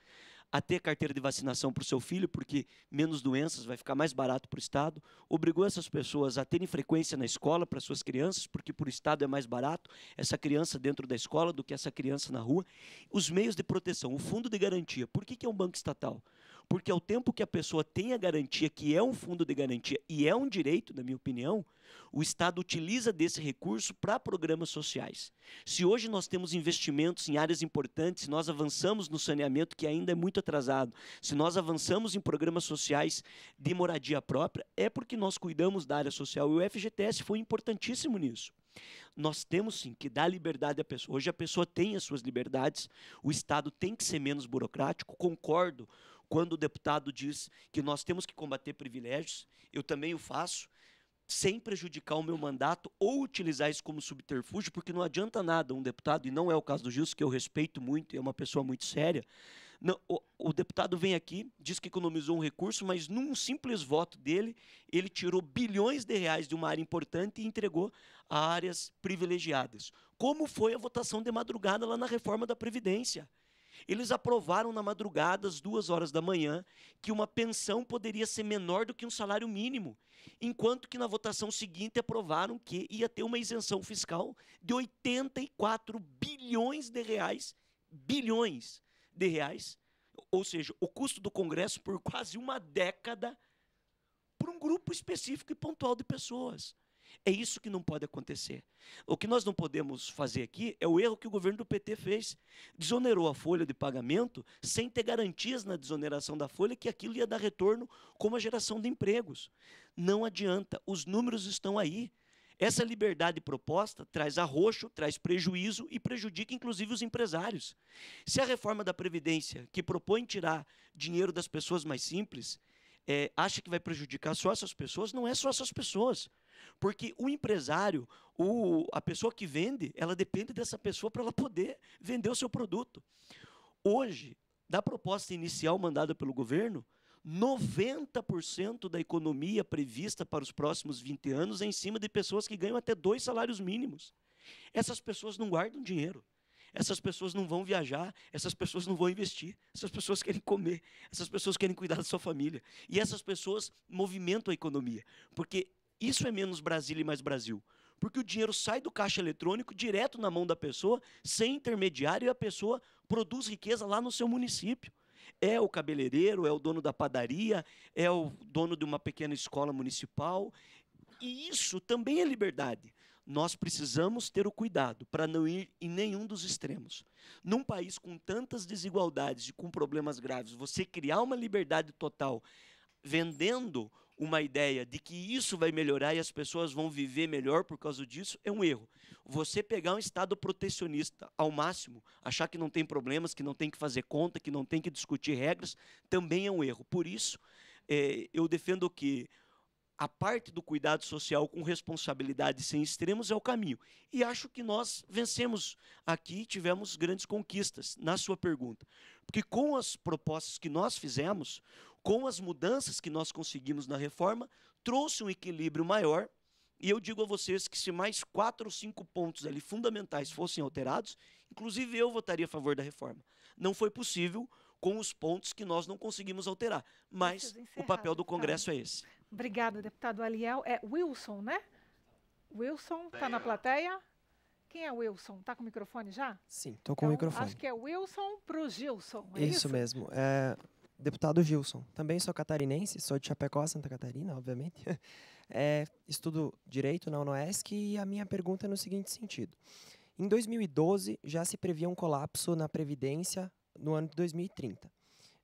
a ter carteira de vacinação para o seu filho, porque menos doenças vai ficar mais barato para o Estado, obrigou essas pessoas a terem frequência na escola para suas crianças, porque para o Estado é mais barato essa criança dentro da escola do que essa criança na rua. Os meios de proteção, o fundo de garantia. Por que, que é um banco estatal? Porque ao tempo que a pessoa tem a garantia, que é um fundo de garantia e é um direito, na minha opinião, o Estado utiliza desse recurso para programas sociais. Se hoje nós temos investimentos em áreas importantes, se nós avançamos no saneamento, que ainda é muito atrasado, se nós avançamos em programas sociais de moradia própria, é porque nós cuidamos da área social. E o FGTS foi importantíssimo nisso. Nós temos sim que dar liberdade à pessoa. Hoje a pessoa tem as suas liberdades, o Estado tem que ser menos burocrático, concordo quando o deputado diz que nós temos que combater privilégios, eu também o faço, sem prejudicar o meu mandato ou utilizar isso como subterfúgio, porque não adianta nada um deputado, e não é o caso do Gilson, que eu respeito muito, é uma pessoa muito séria. Não, o, o, deputado vem aqui, diz que economizou um recurso, mas num simples voto dele, ele tirou bilhões de reais de uma área importante e entregou a áreas privilegiadas. Como foi a votação de madrugada lá na reforma da Previdência? Eles aprovaram na madrugada, às duas horas da manhã, que uma pensão poderia ser menor do que um salário mínimo, enquanto que na votação seguinte aprovaram que ia ter uma isenção fiscal de 84 bilhões de reais, bilhões de reais, ou seja, o custo do Congresso por quase uma década para um grupo específico e pontual de pessoas. É isso que não pode acontecer. O que nós não podemos fazer aqui é o erro que o governo do PT fez. Desonerou a folha de pagamento sem ter garantias na desoneração da folha que aquilo ia dar retorno como a geração de empregos. Não adianta, os números estão aí. Essa liberdade proposta traz arroxo, traz prejuízo e prejudica inclusive os empresários. Se a reforma da Previdência, que propõe tirar dinheiro das pessoas mais simples, é, acha que vai prejudicar só essas pessoas, não é só essas pessoas. Porque o empresário, o, a pessoa que vende, ela depende dessa pessoa para ela poder vender o seu produto. Hoje, da proposta inicial mandada pelo governo, 90% da economia prevista para os próximos 20 anos é em cima de pessoas que ganham até dois salários mínimos. Essas pessoas não guardam dinheiro. Essas pessoas não vão viajar, essas pessoas não vão investir, essas pessoas querem comer, essas pessoas querem cuidar da sua família. E essas pessoas movimentam a economia, porque isso é menos Brasília e mais Brasil. Porque o dinheiro sai do caixa eletrônico direto na mão da pessoa, sem intermediário, e a pessoa produz riqueza lá no seu município. É o cabeleireiro, é o dono da padaria, é o dono de uma pequena escola municipal. E isso também é liberdade. Nós precisamos ter o cuidado para não ir em nenhum dos extremos. Num país com tantas desigualdades e com problemas graves, você criar uma liberdade total vendendo uma ideia de que isso vai melhorar e as pessoas vão viver melhor por causa disso, é um erro. Você pegar um Estado protecionista ao máximo, achar que não tem problemas, que não tem que fazer conta, que não tem que discutir regras, também é um erro. Por isso, é, eu defendo que a parte do cuidado social com responsabilidade sem extremos é o caminho. E acho que nós vencemos aqui e tivemos grandes conquistas, na sua pergunta. Porque com as propostas que nós fizemos, com as mudanças que nós conseguimos na reforma, trouxe um equilíbrio maior. E eu digo a vocês que se mais quatro ou cinco pontos ali fundamentais fossem alterados, inclusive eu votaria a favor da reforma. Não foi possível com os pontos que nós não conseguimos alterar. Mas o papel do Congresso é esse. Obrigada, deputado Aliel. É Wilson, né? Wilson está na plateia. Quem é Wilson? Está com o microfone já? Sim, estou com então, o microfone. Acho que é Wilson para o Gilson. É isso, isso, mesmo. É, deputado Gilson, também sou catarinense, sou de Chapecó, Santa Catarina, obviamente. É, estudo Direito na UNOESC e a minha pergunta é no seguinte sentido. Em 2012, já se previa um colapso na Previdência no ano de 2030.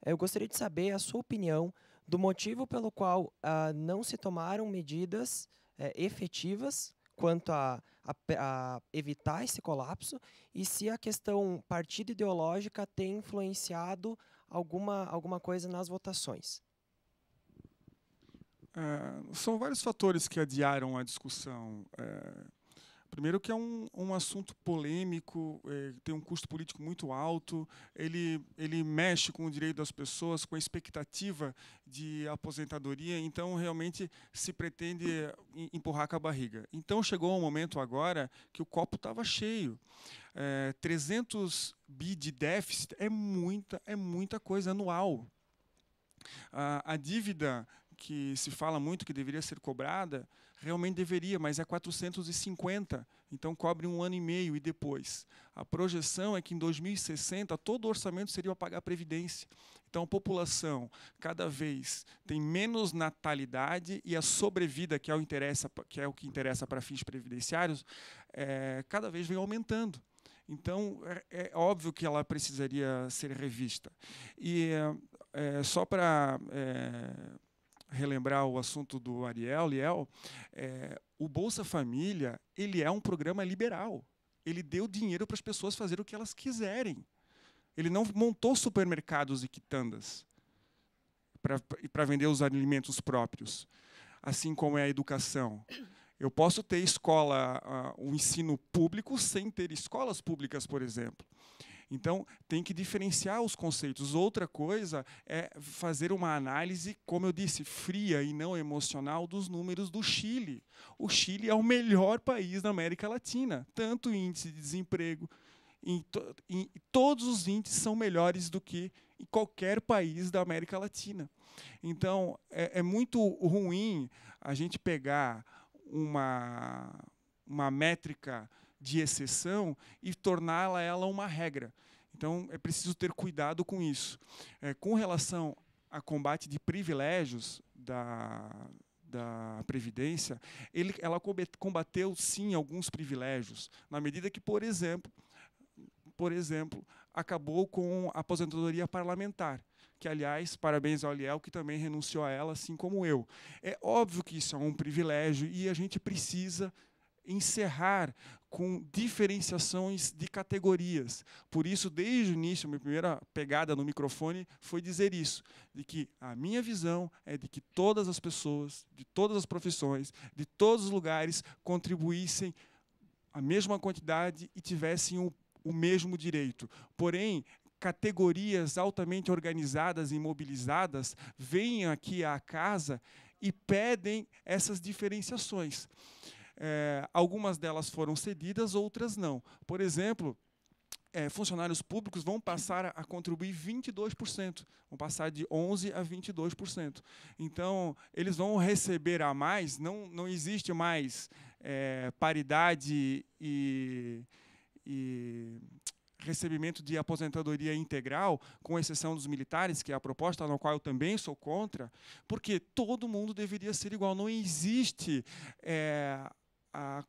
Eu gostaria de saber a sua opinião do motivo pelo qual ah, não se tomaram medidas eh, efetivas quanto a, a, a, evitar esse colapso e se a questão partido ideológica tem influenciado alguma, alguma coisa nas votações. Eh, são vários fatores que adiaram a discussão. Eh, Primeiro que é um, um assunto polêmico, é, tem um custo político muito alto, ele, ele mexe com o direito das pessoas, com a expectativa de aposentadoria, então realmente se pretende é, empurrar com a barriga. Então chegou um momento agora que o copo estava cheio. É, 300 bi de déficit é muita, é muita coisa anual. A, a dívida que se fala muito que deveria ser cobrada, Realmente deveria, mas é 450, então cobre um ano e meio e depois. A projeção é que em 2060 todo o orçamento seria para pagar a previdência. Então a população cada vez tem menos natalidade e a sobrevida, que é o, interessa, que, é o que interessa para fins previdenciários, é, cada vez vem aumentando. Então, é, é, óbvio que ela precisaria ser revista. E é, só para eh, relembrar o assunto do Ariel, Liel, é, o Bolsa Família ele é um programa liberal. Ele deu dinheiro para as pessoas fazerem o que elas quiserem. Ele não montou supermercados e quitandas para vender os alimentos próprios, assim como é a educação. Eu posso ter escola, o uh, ah, um ensino público sem ter escolas públicas, por exemplo. Então, tem que diferenciar os conceitos. Outra coisa é fazer uma análise, como eu disse, fria e não emocional dos números do Chile. O Chile é o melhor país da América Latina, tanto índice de desemprego, em, to, em, todos os índices são melhores do que em qualquer país da América Latina. Então, é, é muito ruim a gente pegar uma, uma métrica de exceção e torná-la ela uma regra. Então, é preciso ter cuidado com isso. É, com relação a combate de privilégios da, da Previdência, ele, ela combateu, sim, alguns privilégios, na medida que, por exemplo, por exemplo, acabou com a aposentadoria parlamentar, que, aliás, parabéns ao Aliel, que também renunciou a ela, assim como eu. É óbvio que isso é um privilégio e a gente precisa encerrar com diferenciações de categorias. Por isso, desde o início, minha primeira pegada no microfone foi dizer isso, de que a minha visão é de que todas as pessoas, de todas as profissões, de todos os lugares contribuíssem a mesma quantidade e tivessem o, o mesmo direito. Porém, categorias altamente organizadas e mobilizadas vêm aqui à casa e pedem essas diferenciações. É, algumas delas foram cedidas, outras não. Por exemplo, é, funcionários públicos vão passar a contribuir 22%, vão passar de 11% a 22%. Então, eles vão receber a mais, não, não existe mais é, paridade e, e recebimento de aposentadoria integral, com exceção dos militares, que é a proposta na qual eu também sou contra, porque todo mundo deveria ser igual. Não existe é,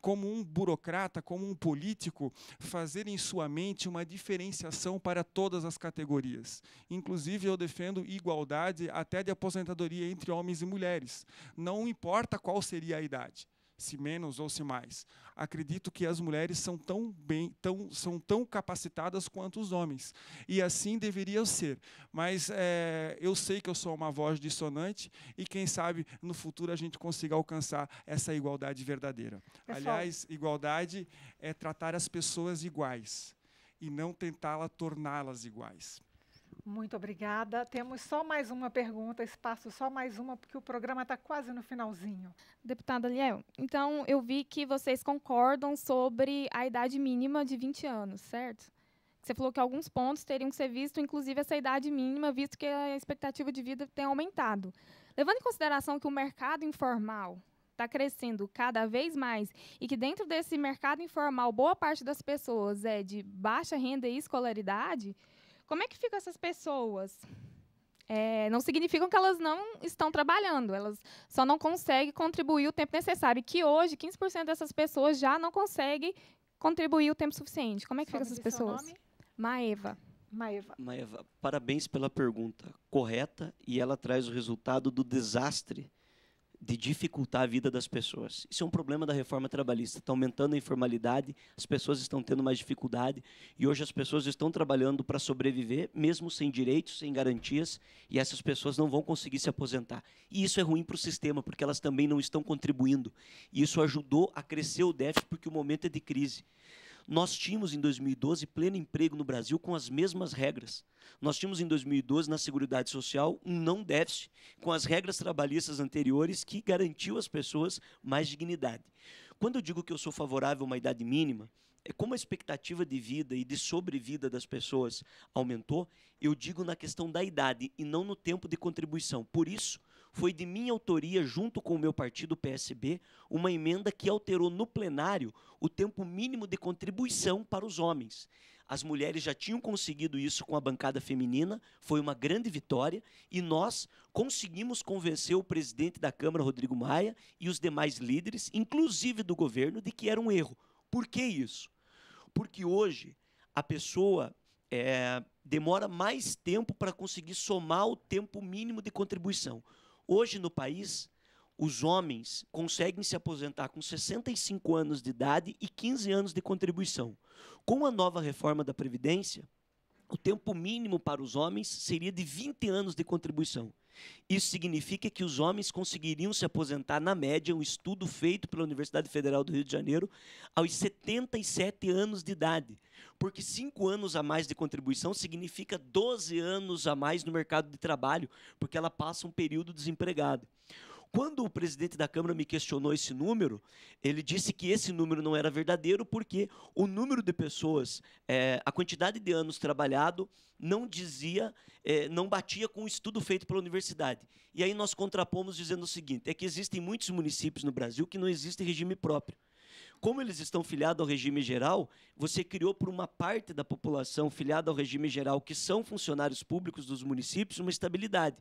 como um burocrata, como um político, fazer em sua mente uma diferenciação para todas as categorias. Inclusive, eu defendo igualdade até de aposentadoria entre homens e mulheres. Não importa qual seria a idade se menos ou se mais. Acredito que as mulheres são tão bem, tão, são tão capacitadas quanto os homens. E assim deveria ser. Mas é, eu sei que eu sou uma voz dissonante e quem sabe no futuro a gente consiga alcançar essa igualdade verdadeira. Pessoal. Aliás, igualdade é tratar as pessoas iguais e não tentá-la torná-las iguais. Muito obrigada. Temos só mais uma pergunta, espaço só mais uma, porque o programa está quase no finalzinho. Deputada Liel, então eu vi que vocês concordam sobre a idade mínima de 20 anos, certo? Você falou que alguns pontos teriam que ser vistos, inclusive essa idade mínima, visto que a expectativa de vida tem aumentado. Levando em consideração que o mercado informal está crescendo cada vez mais e que dentro desse mercado informal boa parte das pessoas é de baixa renda e escolaridade, como é que ficam essas pessoas? É, não significam que elas não estão trabalhando, elas só não conseguem contribuir o tempo necessário, E que hoje 15% dessas pessoas já não conseguem contribuir o tempo suficiente. Como é que ficam essas pessoas? Nome? Maeva. Maeva. Maeva, parabéns pela pergunta correta e ela traz o resultado do desastre de dificultar a vida das pessoas. Isso é um problema da reforma trabalhista. Está aumentando a informalidade, as pessoas estão tendo mais dificuldade e hoje as pessoas estão trabalhando para sobreviver, mesmo sem direitos, sem garantias, e essas pessoas não vão conseguir se aposentar. E isso é ruim para o sistema, porque elas também não estão contribuindo. E isso ajudou a crescer o déficit, porque o momento é de crise. Nós tínhamos em 2012 pleno emprego no Brasil com as mesmas regras. Nós tínhamos em 2012 na Seguridade Social um não déficit com as regras trabalhistas anteriores que garantiu às pessoas mais dignidade. Quando eu digo que eu sou favorável a uma idade mínima, é como a expectativa de vida e de sobrevida das pessoas aumentou, eu digo na questão da idade e não no tempo de contribuição. Por isso, foi de minha autoria, junto com o meu partido, PSB, uma emenda que alterou no plenário o tempo mínimo de contribuição para os homens. As mulheres já tinham conseguido isso com a bancada feminina, foi uma grande vitória, e nós conseguimos convencer o presidente da Câmara, Rodrigo Maia, e os demais líderes, inclusive do governo, de que era um erro. Por que isso? Porque hoje a pessoa é, demora mais tempo para conseguir somar o tempo mínimo de contribuição. Hoje no país, os homens conseguem se aposentar com 65 anos de idade e 15 anos de contribuição. Com a nova reforma da Previdência, o tempo mínimo para os homens seria de 20 anos de contribuição. Isso significa que os homens conseguiriam se aposentar, na média, um estudo feito pela Universidade Federal do Rio de Janeiro, aos 77 anos de idade. Porque cinco anos a mais de contribuição significa 12 anos a mais no mercado de trabalho, porque ela passa um período desempregada. Quando o presidente da Câmara me questionou esse número, ele disse que esse número não era verdadeiro porque o número de pessoas, é, a quantidade de anos trabalhado, não dizia, é, não batia com o estudo feito pela universidade. E aí nós contrapomos dizendo o seguinte: é que existem muitos municípios no Brasil que não existe regime próprio. Como eles estão filiados ao regime geral, você criou para uma parte da população filiada ao regime geral, que são funcionários públicos dos municípios, uma estabilidade.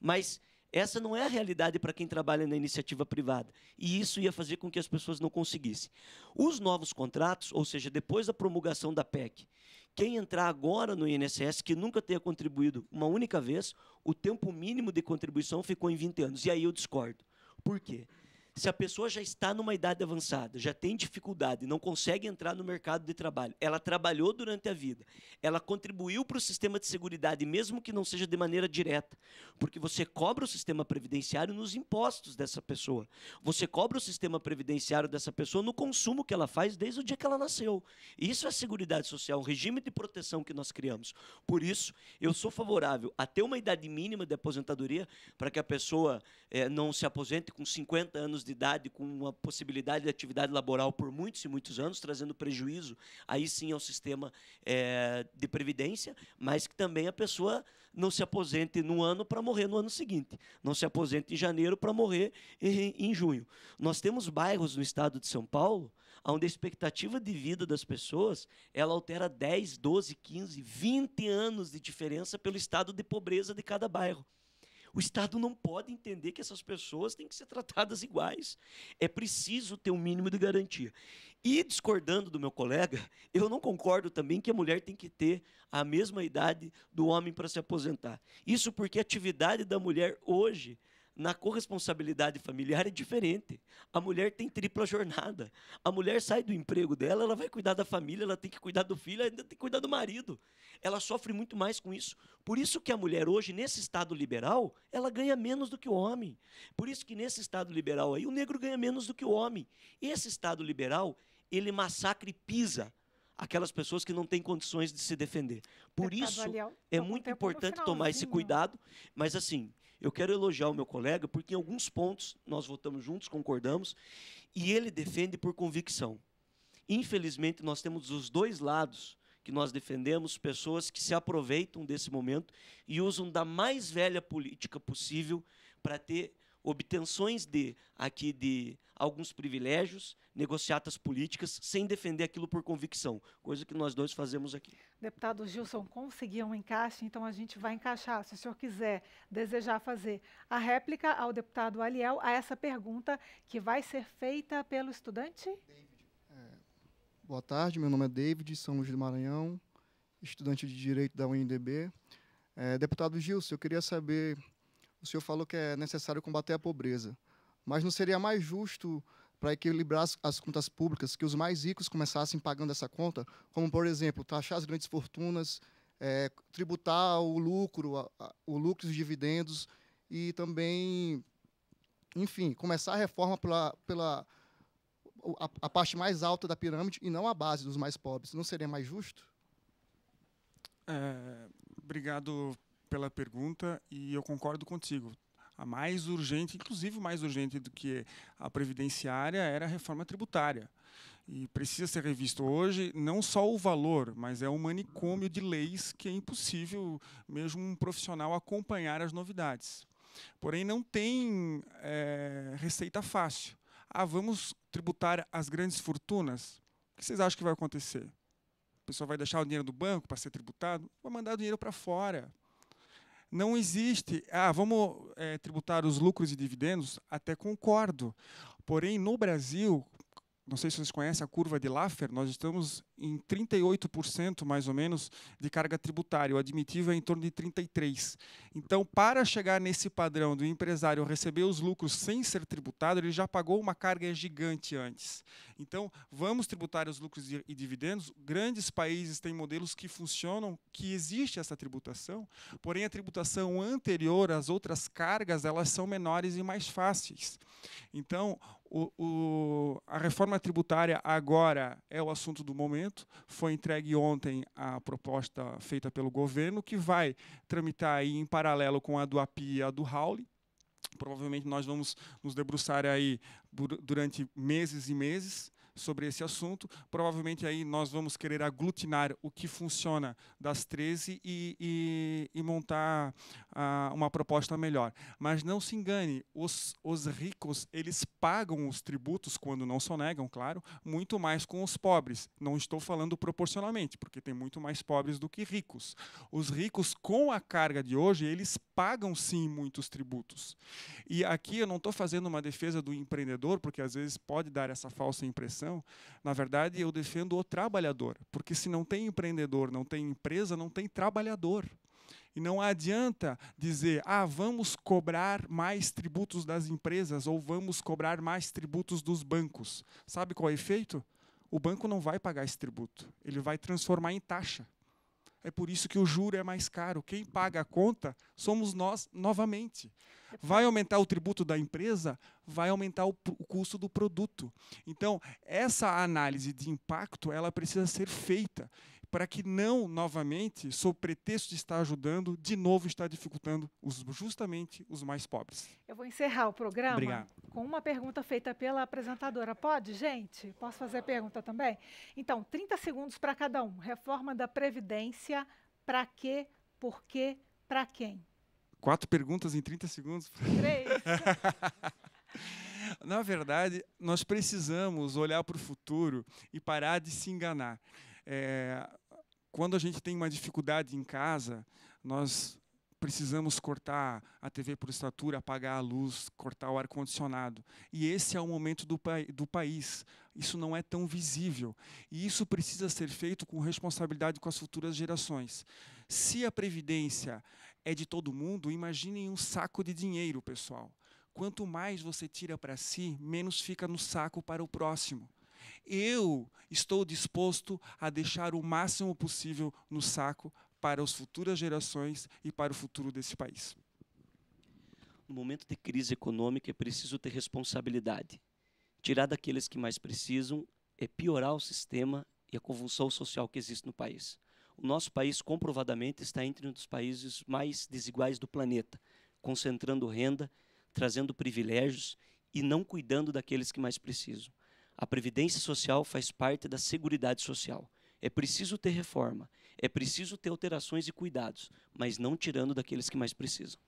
Mas essa não é a realidade para quem trabalha na iniciativa privada. E isso ia fazer com que as pessoas não conseguissem. Os novos contratos, ou seja, depois da promulgação da PEC, quem entrar agora no INSS, que nunca tenha contribuído uma única vez, o tempo mínimo de contribuição ficou em 20 anos. E aí eu discordo. Por quê? se a pessoa já está numa idade avançada, já tem dificuldade, não consegue entrar no mercado de trabalho, ela trabalhou durante a vida, ela contribuiu para o sistema de seguridade, mesmo que não seja de maneira direta, porque você cobra o sistema previdenciário nos impostos dessa pessoa, você cobra o sistema previdenciário dessa pessoa no consumo que ela faz desde o dia que ela nasceu. Isso é a Seguridade Social, um regime de proteção que nós criamos. Por isso, eu sou favorável a ter uma idade mínima de aposentadoria para que a pessoa eh, não se aposente com 50 anos anos de idade com uma possibilidade de atividade laboral por muitos e muitos anos, trazendo prejuízo aí sim ao sistema é, de previdência, mas que também a pessoa não se aposente no ano para morrer no ano seguinte, não se aposente em janeiro para morrer em, em junho. Nós temos bairros no estado de São Paulo onde a expectativa de vida das pessoas ela altera 10, 12, 15, 20 anos de diferença pelo estado de pobreza de cada bairro. O Estado não pode entender que essas pessoas têm que ser tratadas iguais. É preciso ter um mínimo de garantia. E, discordando do meu colega, eu não concordo também que a mulher tem que ter a mesma idade do homem para se aposentar. Isso porque a atividade da mulher hoje na corresponsabilidade familiar é diferente. A mulher tem tripla jornada. A mulher sai do emprego dela, ela vai cuidar da família, ela tem que cuidar do filho, ainda tem que cuidar do marido. Ela sofre muito mais com isso. Por isso que a mulher hoje, nesse Estado liberal, ela ganha menos do que o homem. Por isso que nesse Estado liberal aí, o negro ganha menos do que o homem. Esse Estado liberal, ele massacra e pisa aquelas pessoas que não têm condições de se defender. Por Deputado tá, tá, isso, Aliel, é muito importante tomar esse cuidado, mas assim, eu quero elogiar o meu colega porque em alguns pontos nós votamos juntos, concordamos, e ele defende por convicção. Infelizmente, nós temos os dois lados que nós defendemos pessoas que se aproveitam desse momento e usam da mais velha política possível para ter obtenções de aqui de alguns privilégios, negociatas políticas, sem defender aquilo por convicção, coisa que nós dois fazemos aqui. Deputado Gilson, conseguiu um encaixe, então a gente vai encaixar, se o senhor quiser, desejar fazer a réplica ao deputado Aliel a essa pergunta que vai ser feita pelo estudante? É, boa tarde, meu nome é David, São Luís do Maranhão, estudante de Direito da UNDB. É, deputado Gilson, eu queria saber o senhor falou que é necessário combater a pobreza, mas não seria mais justo para equilibrar as, contas públicas que os mais ricos começassem pagando essa conta, como por exemplo taxar as grandes fortunas, é, tributar o lucro, a, a, o lucro e os dividendos e também, enfim, começar a reforma pela, pela a, a, parte mais alta da pirâmide e não a base dos mais pobres. Não seria mais justo? É, obrigado pela pergunta e eu concordo contigo. A mais urgente, inclusive mais urgente do que a previdenciária, era a reforma tributária. E precisa ser revisto hoje não só o valor, mas é um manicômio de leis que é impossível mesmo um profissional acompanhar as novidades. Porém, não tem é, receita fácil. Ah, vamos tributar as grandes fortunas? O que vocês acham que vai acontecer? o pessoal vai deixar o dinheiro do banco para ser tributado? Vai mandar o dinheiro para fora. Não existe, ah, vamos é, tributar os lucros e dividendos, até concordo. Porém, no Brasil, não sei se vocês conhecem a curva de Laffer, nós estamos em 38% mais ou menos de carga tributária, o admitível é em torno de 33%. Então, para chegar nesse padrão do empresário receber os lucros sem ser tributado, ele já pagou uma carga gigante antes. Então, vamos tributar os lucros e dividendos. Grandes países têm modelos que funcionam, que existe essa tributação, porém a tributação anterior às outras cargas, elas são menores e mais fáceis. Então, o, o, a reforma tributária agora é o assunto do momento. Foi entregue ontem a proposta feita pelo governo, que vai tramitar aí em paralelo com a do API e a do Howley. Provavelmente nós vamos nos debruçar aí durante meses e meses sobre esse assunto. Provavelmente aí nós vamos querer aglutinar o que funciona das 13 e, e, e montar uma proposta melhor. Mas não se engane, os, os ricos eles pagam os tributos quando não sonegam, claro, muito mais com os pobres. Não estou falando proporcionalmente, porque tem muito mais pobres do que ricos. Os ricos com a carga de hoje eles pagam sim muitos tributos. E aqui eu não estou fazendo uma defesa do empreendedor, porque às vezes pode dar essa falsa impressão. Na verdade, eu defendo o trabalhador, porque se não tem empreendedor, não tem empresa, não tem trabalhador. E não adianta dizer, ah, vamos cobrar mais tributos das empresas ou vamos cobrar mais tributos dos bancos. Sabe qual é o efeito? O banco não vai pagar esse tributo, ele vai transformar em taxa. É por isso que o juro é mais caro. Quem paga a conta somos nós novamente. Vai aumentar o tributo da empresa, vai aumentar o, o, custo do produto. Então, essa análise de impacto, ela precisa ser feita para que não, novamente, sob pretexto de estar ajudando, de novo está dificultando os, justamente os mais pobres. Eu vou encerrar o programa Obrigado. com uma pergunta feita pela apresentadora. Pode, gente? Posso fazer a pergunta também? Então, 30 segundos para cada um. Reforma da Previdência, para quê, por quê, para quem? Quatro perguntas em 30 segundos? Três. Na verdade, nós precisamos olhar para o futuro e parar de se enganar. É, quando a gente tem uma dificuldade em casa, nós precisamos cortar a TV por estatura, apagar a luz, cortar o ar-condicionado. E esse é o momento do, pa do país. Isso não é tão visível. E isso precisa ser feito com responsabilidade com as futuras gerações. Se a Previdência é de todo mundo, imaginem um saco de dinheiro, pessoal. Quanto mais você tira para si, menos fica no saco para o próximo. Eu estou disposto a deixar o máximo possível no saco para as futuras gerações e para o futuro desse país. No momento de crise econômica é preciso ter responsabilidade. Tirar daqueles que mais precisam é piorar o sistema e a convulsão social que existe no país. O nosso país comprovadamente está entre um dos países mais desiguais do planeta, concentrando renda, trazendo privilégios e não cuidando daqueles que mais precisam. A previdência social faz parte da seguridade social. É preciso ter reforma, é preciso ter alterações e cuidados, mas não tirando daqueles que mais precisam.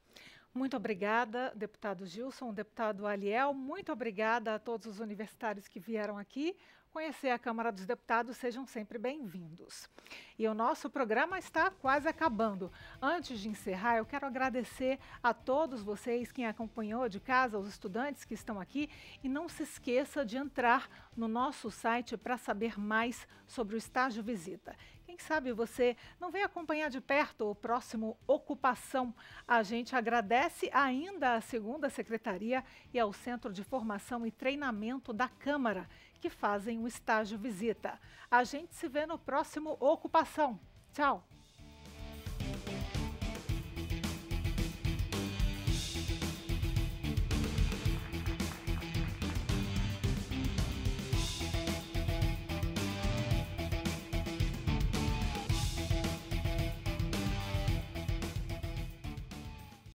Muito obrigada, deputado Gilson, deputado Aliel. Muito obrigada a todos os universitários que vieram aqui conhecer a Câmara dos Deputados, sejam sempre bem-vindos. E o nosso programa está quase acabando. Antes de encerrar, eu quero agradecer a todos vocês quem acompanhou de casa, os estudantes que estão aqui, e não se esqueça de entrar no nosso site para saber mais sobre o estágio visita. Quem sabe você não vem acompanhar de perto o próximo Ocupação. A gente agradece ainda à segunda secretaria e ao Centro de Formação e Treinamento da Câmara, que fazem o estágio visita. A gente se vê no próximo Ocupação. Tchau!